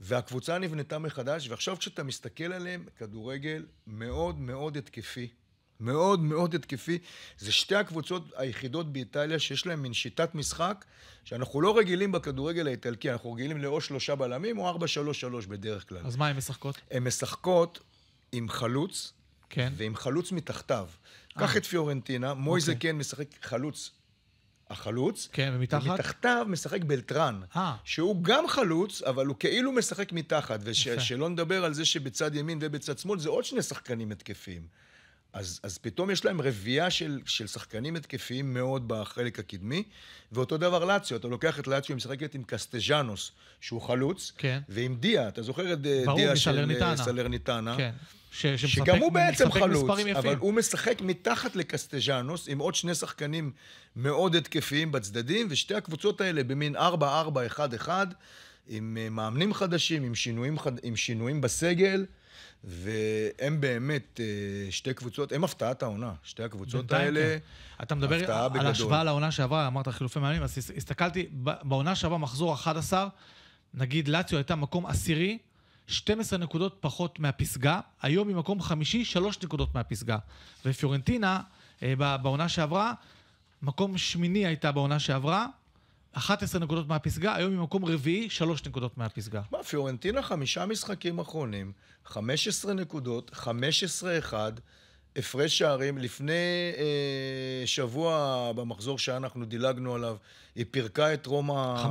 והקבוצה נבנתה מחדש, ועכשיו כשאתה מסתכל עליהם, כדורגל מאוד מאוד התקפי. מאוד מאוד התקפי. זה שתי הקבוצות היחידות באיטליה שיש להן מין שיטת משחק שאנחנו לא רגילים בכדורגל האיטלקי, אנחנו רגילים לאו שלושה בלמים או ארבע שלוש שלוש בדרך כלל. אז מה הן משחקות? הן משחקות עם חלוץ, כן. ועם חלוץ מתחתיו. אה. קח את פיורנטינה, מויזה אוקיי. כן משחק חלוץ החלוץ. כן, ומתחת? ומתחתיו משחק בלטרן. אה. שהוא גם חלוץ, אבל הוא כאילו משחק מתחת. ושלא וש... נדבר על זה שבצד ימין ובצד שמאל זה עוד שני שחקנים התקפיים. אז, אז פתאום יש להם רביעייה של, של שחקנים התקפיים מאוד בחלק הקדמי, ואותו דבר לאציו, אתה לוקח את לאציו, היא משחקת עם קסטג'אנוס, שהוא חלוץ, כן. ועם דיה, אתה זוכר את אה, ברור, דיה של אה, סלרניטנה, כן. ש, שמשחק, שגם הוא בעצם חלוץ, אבל הוא משחק מתחת לקסטג'אנוס, עם עוד שני שחקנים מאוד התקפיים בצדדים, ושתי הקבוצות האלה במין 4-4-1-1, עם אה, מאמנים חדשים, עם שינויים, חד... עם שינויים בסגל. והם באמת אה, שתי קבוצות, הם הפתעת העונה, שתי הקבוצות בינתיים, האלה, הפתעה כן. אתה מדבר על בגדול. השוואה לעונה שעברה, אמרת חילופי מאמנים, אז הסתכלתי, בעונה שעברה, מחזור 11, נגיד לאציו הייתה מקום עשירי, 12 נקודות פחות מהפסגה, היום היא מקום חמישי, 3 נקודות מהפסגה. ופיורנטינה, אה, בעונה שעברה, מקום שמיני הייתה בעונה שעברה, 11 נקודות מהפסגה, היום היא מקום רביעי, 3 נקודות מהפסגה. מה, פיורנטינה חמישה משחקים אחרונים, 15 נקודות, 15-1, הפרש שערים. לפני אה, שבוע, במחזור שאנחנו דילגנו עליו, היא פירקה את רומא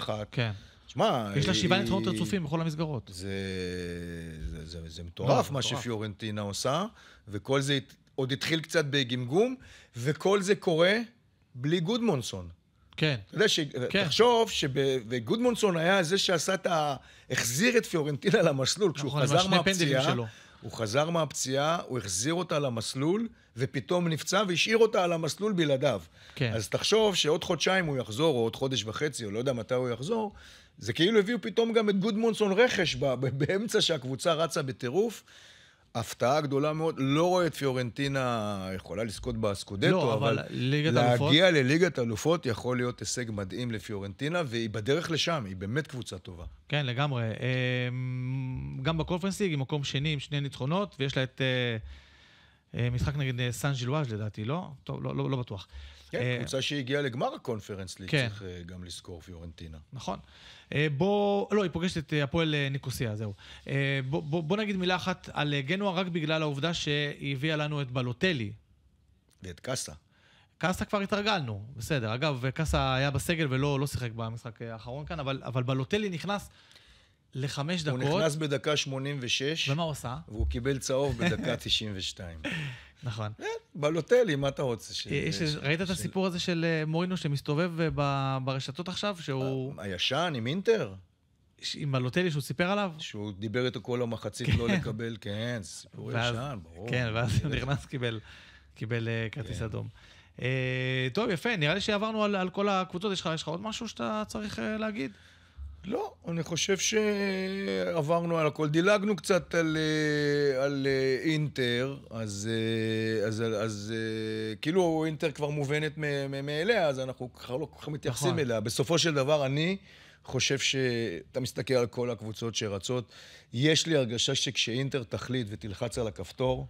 5-1. כן. שמע, יש לה שבעה נצחונות רצופים בכל המסגרות. זה, זה, זה, זה מטורף לא, מה מטורף. שפיורנטינה עושה, וכל זה עוד התחיל קצת בגמגום, וכל זה קורה בלי גודמונסון. כן. אתה יודע, ש... כן. תחשוב שגודמונסון היה זה שעשה את ה... החזיר את פיורנטינה למסלול. נכון, כשהוא חזר מהפציעה, הוא חזר מהפציעה, הוא החזיר אותה למסלול, ופתאום נפצע והשאיר אותה על המסלול בלעדיו. כן. אז תחשוב שעוד חודשיים הוא יחזור, או עוד חודש וחצי, או לא יודע מתי הוא יחזור, זה כאילו הביאו פתאום גם את גודמונסון רכש בה, באמצע שהקבוצה רצה בטירוף. הפתעה גדולה מאוד, לא רואה את פיורנטינה יכולה לזכות בסקודטו, לא, אבל, אבל ליגת אלופות... להגיע לליגת אלופות יכול להיות הישג מדהים לפיורנטינה, והיא בדרך לשם, היא באמת קבוצה טובה. כן, לגמרי. אמ, גם בקונפרנס ליג היא מקום שני עם שני ניצחונות, ויש לה את... אה, אה, משחק נגד אה, סן ז'ילואז' לדעתי, לא? טוב, לא, לא, לא בטוח. כן, אה, קבוצה שהגיעה לגמר הקונפרנס ליג, כן. צריך גם לזכור פיורנטינה. נכון. בוא, לא, היא פוגשת את הפועל ניקוסיה, זהו. בוא, בוא, בוא נגיד מילה אחת על גנוע רק בגלל העובדה שהיא הביאה לנו את בלוטלי. ואת קאסה. קאסה כבר התרגלנו, בסדר. אגב, קאסה היה בסגל ולא לא שיחק במשחק האחרון כאן, אבל, אבל בלוטלי נכנס לחמש דקות. הוא נכנס בדקה 86. ומה הוא עשה? והוא קיבל צהוב בדקה 92. נכון. אה, בלוטלי, מה אתה רוצה? של, אה, ראית את הסיפור הזה של אה, מורינו שמסתובב ברשתות עכשיו, שהוא... הישן, עם אינטר? עם הלוטלי שהוא סיפר עליו? שהוא דיבר איתו כל המחצית כן. לא לקבל, כן, סיפור ישן, ברור. כן, ואז הוא נכנס, קיבל, כרטיס כן. אדום. טוב, יפה, נראה לי שעברנו על כל הקבוצות. יש לך עוד משהו שאתה צריך להגיד? לא, אני חושב שעברנו על הכל. דילגנו קצת על, אה, על אה, אינטר, אז, אה, אז, אז אז כאילו אינטר כבר מובנת מאליה, אז אנחנו ככה לא כל כך מתייחסים נכון. אליה. בסופו של דבר, אני חושב שאתה מסתכל על כל הקבוצות שרצות, יש לי הרגשה שכשאינטר תחליט ותלחץ על הכפתור,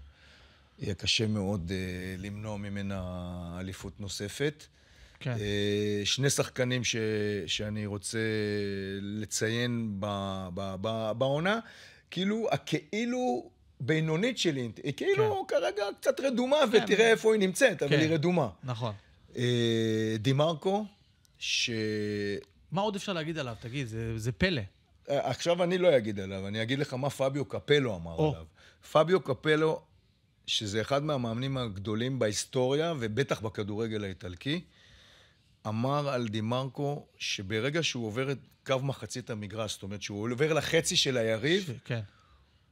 יהיה קשה מאוד למנוע ממנה אליפות נוספת. כן. אה, שני שחקנים ש, שאני רוצה לציין ב, ב, ב, בעונה, כאילו, הכאילו בינונית של שלי, היא כאילו כן. כרגע קצת רדומה, כן. ותראה כן. איפה היא נמצאת, אבל כן. היא רדומה. נכון. אה, דימרקו, ש... מה עוד אפשר להגיד עליו? תגיד, זה, זה פלא. אה, עכשיו אני לא אגיד עליו, אני אגיד לך מה פביו קפלו אמר או. עליו. פביו קפלו, שזה אחד מהמאמנים הגדולים בהיסטוריה, ובטח בכדורגל האיטלקי, אמר על דה-מרקו שברגע שהוא עובר את קו מחצית המגרש, זאת אומרת שהוא עובר לחצי של היריב, ש... כן.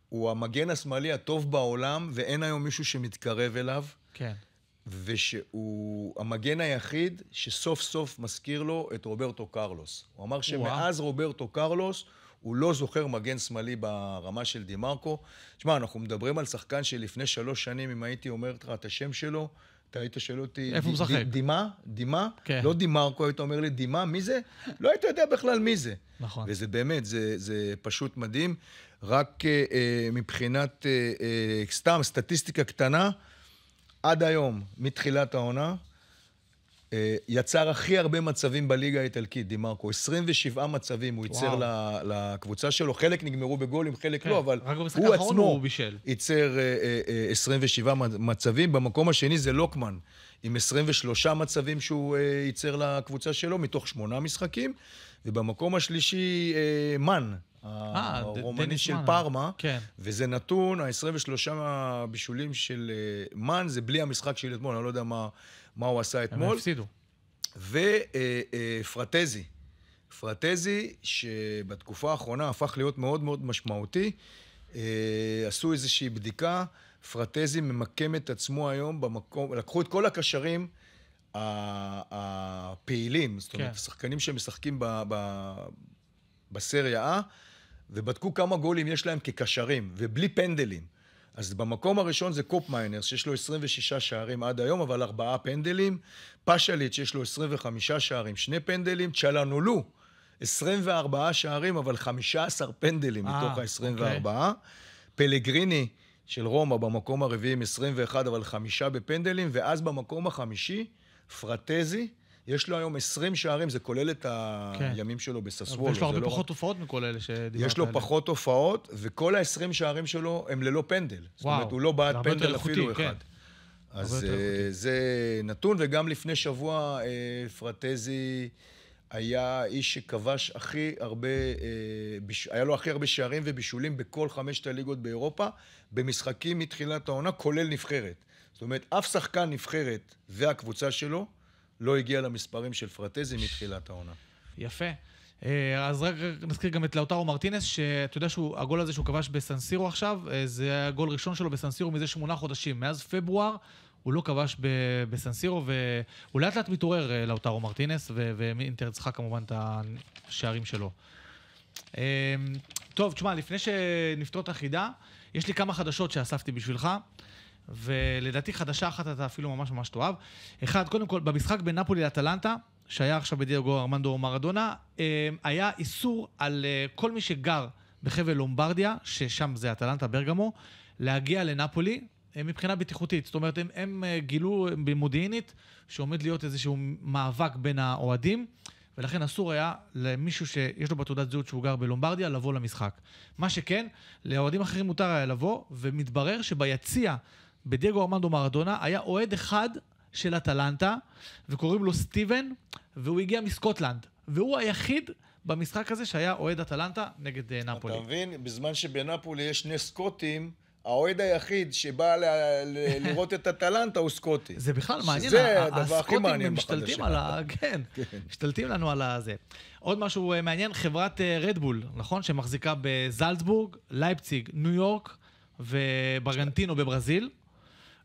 הוא המגן השמאלי הטוב בעולם, ואין היום מישהו שמתקרב אליו. כן. ושהוא המגן היחיד שסוף סוף מזכיר לו את רוברטו קרלוס. הוא אמר שמאז וואו. רוברטו קרלוס הוא לא זוכר מגן שמאלי ברמה של דה-מרקו. תשמע, אנחנו מדברים על שחקן שלפני שלוש שנים, אם הייתי אומר לך את השם שלו, אתה היית שואל אותי... איפה הוא משחק? דימה? דימה? כן. לא דימרקו, היית אומר לי, דימה? מי זה? לא היית יודע בכלל מי זה. נכון. וזה באמת, זה, זה פשוט מדהים. רק אה, אה מבחינת, אה, אה, סתם, סטטיסטיקה קטנה, עד היום, מתחילת העונה, אה, יצר הכי הרבה מצבים בליגה האיטלקית, דימרקו. 27 מצבים הוא ייצר לקבוצה שלו. חלק נגמרו בגולים, חלק כן. לא, אבל הוא עצמו הוא ייצר 27 אה, אה, מצבים. במקום השני זה לוקמן, עם 23 מצבים שהוא ייצר לקבוצה שלו, מתוך שמונה משחקים. ובמקום השלישי, מן, אה, הרומני של פארמה, כן. וזה נתון, ה-23 הבישולים של אה, מן, זה בלי המשחק של אתמול, אני לא יודע מה, מה הוא עשה אתמול. הם הפסידו. ופרטזי. אה, פרטזי, שבתקופה האחרונה הפך להיות מאוד מאוד משמעותי, עשו איזושהי בדיקה, פרטזי ממקם את עצמו היום במקום, לקחו את כל הקשרים. הפעילים, זאת אומרת, כן. שחקנים שמשחקים ב, ב, בסריה A, ובדקו כמה גולים יש להם כקשרים, ובלי פנדלים. אז במקום הראשון זה קופ מיינרס, שיש לו 26 שערים עד היום, אבל ארבעה פנדלים. פשליט, שיש לו 25 שערים, שני פנדלים. צ'לנולו, 24 שערים, אבל 15 פנדלים 아, אה, מתוך ה-24. Okay. אוקיי. פלגריני של רומא במקום הרביעי עם 21, אבל חמישה בפנדלים. ואז במקום החמישי, פרטזי, יש לו היום 20 שערים, זה כולל את כן. הימים שלו בססוולו. יש לו הרבה לא פחות הופעות מכל אלה שדיברת עליהם. יש לו פחות הופעות, וכל ה-20 שערים שלו הם ללא פנדל. זאת אומרת, הוא לא בעד פנדל אפילו כן. אחד. אז אה, זה נתון, וגם לפני שבוע אה, פרטזי... היה איש שכבש הכי הרבה, אה, היה לו הכי הרבה שערים ובישולים בכל חמשת הליגות באירופה, במשחקים מתחילת העונה, כולל נבחרת. זאת אומרת, אף שחקן נבחרת והקבוצה שלו לא הגיע למספרים של פרטזי מתחילת העונה. יפה. אה, אז רק נזכיר גם את לאוטרו מרטינס, שאתה יודע שהגול הזה שהוא כבש בסנסירו עכשיו, אה, זה הגול ראשון שלו בסנסירו מזה שמונה חודשים. מאז פברואר הוא לא כבש בסנסירו, והוא לאט לאט מתעורר, אה, לאוטרו מרטינס, ואינטר צריכה כמובן את השערים שלו. טוב, תשמע, לפני שנפתור את החידה, יש לי כמה חדשות שאספתי בשבילך. ולדעתי חדשה אחת אתה אפילו ממש ממש תאהב. אחד, קודם כל, במשחק בין נפולי לאטלנטה, שהיה עכשיו בדייגו ארמנדו מרדונה, אמ, היה איסור על אה, כל מי שגר בחבל לומברדיה, ששם זה אטלנטה ברגמו, להגיע לנפולי אה, מבחינה בטיחותית. זאת אומרת, הם, הם אה, גילו במודיעינית שעומד להיות איזשהו מאבק בין האוהדים. ולכן אסור היה למישהו שיש לו בתעודת זהות שהוא גר בלומברדיה לבוא למשחק. מה שכן, לאוהדים אחרים מותר היה לבוא, ומתברר שביציע בדייגו ארמנדו מרדונה היה אוהד אחד של אטלנטה, וקוראים לו סטיבן, והוא הגיע מסקוטלנד. והוא היחיד במשחק הזה שהיה אוהד אטלנטה נגד אה, נפולי. אתה מבין? בזמן שבנפולי יש שני סקוטים, האוהד היחיד שבא ל- ל- לראות את אטלנטה הוא סקוטי. זה בכלל מעניין. שזה הדבר הכי מעניין משתלטים על ה... כן, כן, משתלטים לנו על הזה. עוד משהו אה, מעניין, חברת רדבול, אה, נכון? שמחזיקה בזלצבורג, לייפציג, ניו יורק וברגנטינו בברזיל.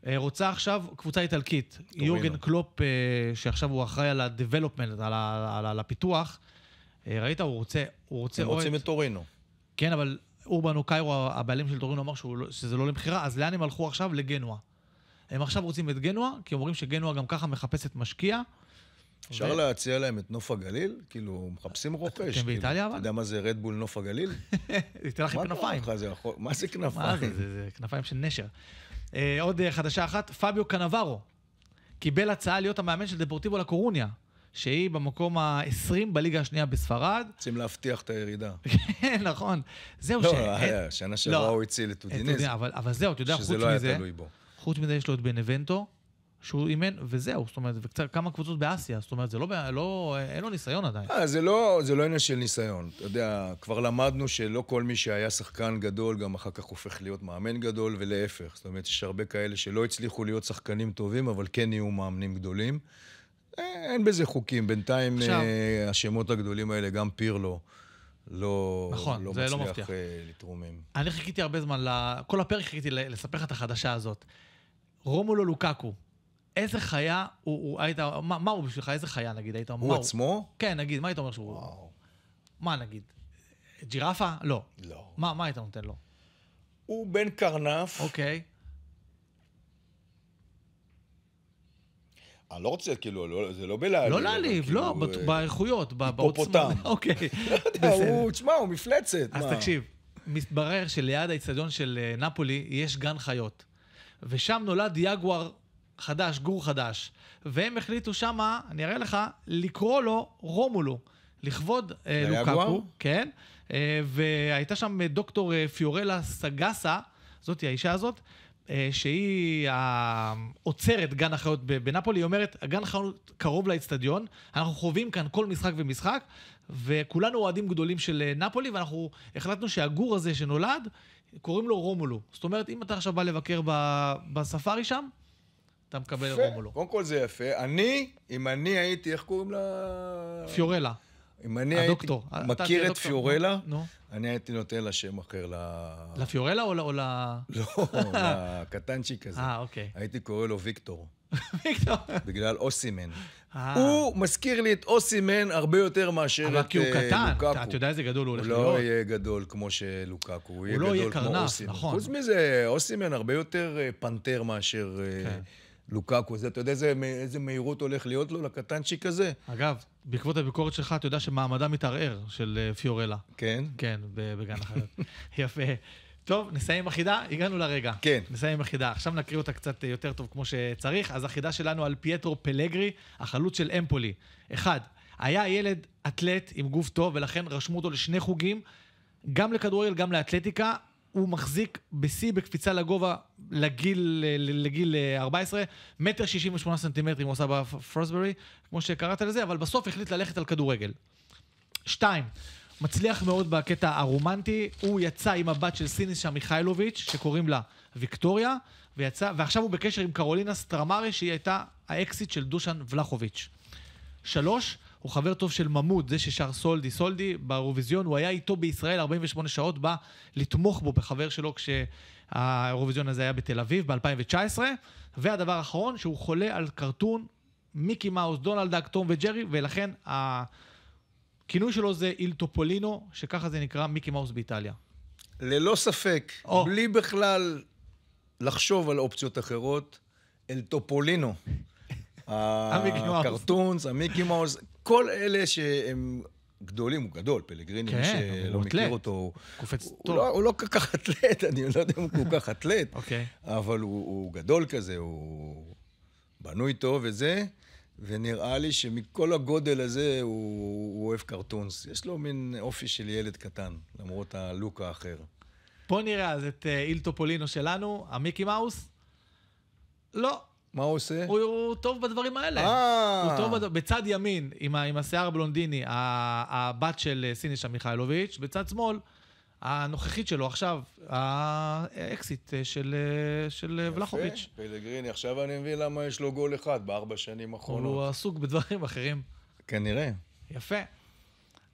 אה, רוצה עכשיו קבוצה איטלקית, יורגן קלופ, אה, שעכשיו הוא אחראי על ה-development, על, על, על הפיתוח, אה, ראית, הוא רוצה, הוא רוצה... הם רוצים את טורינו. כן, אבל אורבן או קיירו, הבעלים של טורינו, אמר שהוא, לא- שזה לא למכירה, אז לאן הם הלכו עכשיו? לגנוע. הם עכשיו רוצים את גנוע, כי הם אומרים שגנוע גם ככה מחפשת משקיע. אפשר ו... להציע להם את נוף הגליל? כאילו, מחפשים רוכש. אתם כאילו, באיטליה אבל? אתה יודע מה זה רדבול נוף הגליל? זה תיתן לכם כנפיים. מה זה כנפיים? מה זה, זה כנפיים של נשר. אה, עוד אה, חדשה אחת, פביו קנברו קיבל הצעה להיות המאמן של דפורטיבו לקורוניה, שהיא במקום ה-20 בליגה השנייה בספרד. רוצים להבטיח את הירידה. כן, נכון. זהו לא, ש... אה, לא, היה, שנה שעברה הוא הציל את אודיניס. אבל אבל זהו, אתה יודע, חוץ מזה... שזה לא היה תלוי בו. חוץ מזה יש לו את בנבנטו, שהוא אימן, וזהו, זאת אומרת, וקצת כמה קבוצות באסיה, זאת אומרת, זה לא, לא, אין לו ניסיון עדיין. אה, זה לא, זה לא עניין של ניסיון. אתה יודע, כבר למדנו שלא כל מי שהיה שחקן גדול, גם אחר כך הופך להיות מאמן גדול, ולהפך. זאת אומרת, יש הרבה כאלה שלא הצליחו להיות שחקנים טובים, אבל כן נהיו מאמנים גדולים. אה, אין בזה חוקים. בינתיים עכשיו... אה, השמות הגדולים האלה, גם פירלו. לא, נכון, לא זה לא מצליח לא אה, מבטיח. לתרומם. אני חיכיתי הרבה זמן, כל הפרק חיכיתי לספר לך את החדשה הזאת. רומולו לוקקו, איזה חיה הוא, הוא היית, מה, מה הוא בשבילך, איזה חיה נגיד היית אומר? הוא הוא עצמו? כן, נגיד, מה היית אומר שהוא... וואו. מה נגיד? ג'ירפה? לא. לא. מה, מה היית נותן לו? הוא בן קרנף. אוקיי. אני לא רוצה, כאילו, לא, זה לא בלהעליב. לא להעליב, לא, כאילו, לא, אה... באיכויות, בעוצמה. אוקיי. לא יודע, הוא, תשמע, הוא מפלצת. אז מה? תקשיב, מתברר שליד האיצטדיון של אה, נפולי יש גן חיות. ושם נולד יגואר חדש, גור חדש. והם החליטו שמה, אני אראה לך, לקרוא לו רומולו, לכבוד uh, אה, לוקאקו. כן. Uh, והייתה שם אה, דוקטור uh, פיורלה סגסה, זאתי האישה הזאת, uh, שהיא עוצרת גן החיות בנפולי, היא אומרת, הגן החיות קרוב לאצטדיון, אנחנו חווים כאן כל משחק ומשחק, וכולנו אוהדים גדולים של uh, נפולי, ואנחנו החלטנו שהגור הזה שנולד, קוראים לו רומולו. זאת אומרת, אם אתה עכשיו בא לבקר בספארי שם, אתה מקבל עירום או קודם כל זה יפה. אני, אם אני הייתי, איך קוראים לה? פיורלה. אם אני הדוקטור. הייתי מכיר את פיורלה, אני הייתי נותן לה שם אחר ל... לפיורלה או ל... לא, לקטנצ'יק הזה. אה, אוקיי. הייתי קורא לו ויקטור. ויקטור. בגלל אוסימן. אה. הוא מזכיר לי את אוסימן הרבה יותר מאשר את לוקקו. אבל כי הוא אה, קטן, אתה יודע איזה גדול הוא הולך להיות. הוא לא יהיה גדול כמו שלוקקו, הוא לא יהיה גדול כמו אוסימן. הוא לא יהיה קרנף, נכון. חוץ מזה, אוסימן הרבה יותר אה, פנתר מאשר כן. לוקקו. זה, אתה יודע איזה, איזה מהירות הולך להיות לו, לקטנצ'יק הזה? אגב, בעקבות הביקורת שלך, אתה יודע שמעמדה מתערער של אה, פיורלה. כן? כן, בגן החיות. יפה. טוב, נסיים עם החידה, הגענו לרגע. כן. נסיים עם החידה. עכשיו נקריא אותה קצת אה, יותר טוב כמו שצריך. אז החידה שלנו על פייטרו פלגרי, החלוץ של אמפולי. אחד, היה ילד אתלט עם גוף טוב, ולכן רשמו אותו לשני חוגים, גם לכדורגל, גם לאתלטיקה. הוא מחזיק בשיא בקפיצה לגובה לגיל, לגיל 14, אה, מטר 68 סנטימטרים הוא עושה בפרוסברי, כמו שקראת לזה, אבל בסוף החליט ללכת על כדורגל. שתיים, מצליח מאוד בקטע הרומנטי, הוא יצא עם הבת של סיניס שם, מיכאלוביץ', שקוראים לה ויקטוריה, ויצא, ועכשיו הוא בקשר עם קרולינה סטרמרי, שהיא הייתה האקסיט של דושן ולחוביץ'. שלוש, הוא חבר טוב של ממוד, זה ששר סולדי. סולדי באירוויזיון, הוא היה איתו בישראל 48 שעות, בא לתמוך בו בחבר שלו כשהאירוויזיון הזה היה בתל אביב ב-2019. והדבר האחרון, שהוא חולה על קרטון, מיקי מאוס, דונלד דאק, טום וג'רי, ולכן הכינוי שלו זה איל טופולינו, שככה זה נקרא מיקי מאוס באיטליה. ללא ספק, או. בלי בכלל לחשוב על אופציות אחרות, אל טופולינו. הקרטונס, המיקי מאוס, כל אלה שהם גדולים, הוא גדול, פלגריני, כן, מי שלא מכיר אתלט. אותו, קופץ הוא טוב. לא, הוא לא כל כך אתלט, אני לא יודע אם הוא כל כך אתלט, okay. אוקיי. אבל הוא, הוא גדול כזה, הוא בנוי טוב וזה, ונראה לי שמכל הגודל הזה הוא, הוא אוהב קרטונס. יש לו מין אופי של ילד קטן, למרות הלוק האחר. בוא נראה אז את אה, אילטופולינו שלנו, המיקי מאוס. לא, מה הוא עושה? הוא, הוא טוב בדברים האלה. אה. הוא טוב בד... בצד ימין, עם, ה... עם השיער הבלונדיני, ה... הבת של אה, סינישה מיכאלוביץ', בצד שמאל, הנוכחית שלו עכשיו, האקסיט אה, של, אה, של יפה, ולחוביץ'. פלגריני, עכשיו אני מבין למה יש לו גול אחד בארבע שנים האחרונות. הוא עסוק בדברים אחרים. כנראה. יפה.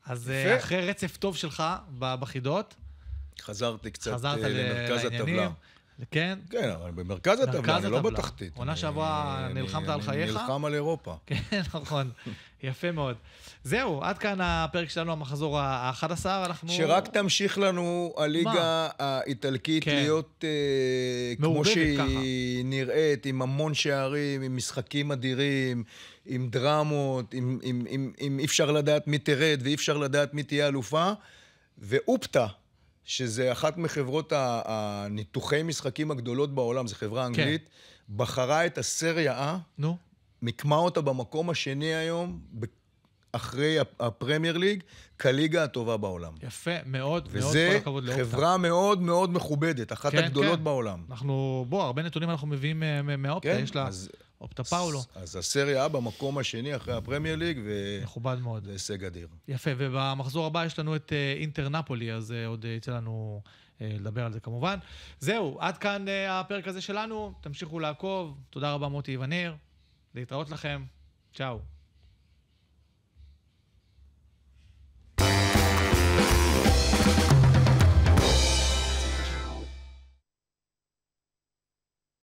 אז יפה. אחרי רצף טוב שלך בחידות, חזרתי קצת למרכז הטבלה. כן? כן, אבל במרכז הטבלה, אני לא בתחתית. עונה שעברה נלחמת על חייך. נלחם על אירופה. כן, נכון. יפה מאוד. זהו, עד כאן הפרק שלנו, המחזור ה-11. אנחנו... שרק תמשיך לנו הליגה האיטלקית כן. להיות אה, כמו שהיא נראית, עם המון שערים, עם משחקים אדירים, עם דרמות, עם, עם, עם, עם אי אפשר לדעת מי תרד ואי אפשר לדעת מי תהיה אלופה. ואופתא, שזה אחת מחברות הניתוחי משחקים הגדולות בעולם, זו חברה כן. אנגלית, כן. בחרה את הסריה A, נו. מיקמה אותה במקום השני היום, אחרי הפרמייר ליג, כליגה הטובה בעולם. יפה, מאוד, מאוד, כל הכבוד לאופטה. וזו חברה מאוד מאוד מכובדת, אחת כן, הגדולות כן. בעולם. אנחנו, בוא, הרבה נתונים אנחנו מביאים אה, מהאופטה, כן, יש לה... אז... אופטה פאולו. אז הסריה במקום השני אחרי הפרמייר ליג, ו... מכובד מאוד. זה הישג אדיר. יפה, ובמחזור הבא יש לנו את אה, אינטר נפולי, אז אה, עוד אה, יצא לנו לדבר על זה כמובן. זהו, עד כאן הפרק הזה שלנו, תמשיכו לעקוב, תודה רבה מוטי וניר, להתראות לכם, צ'או.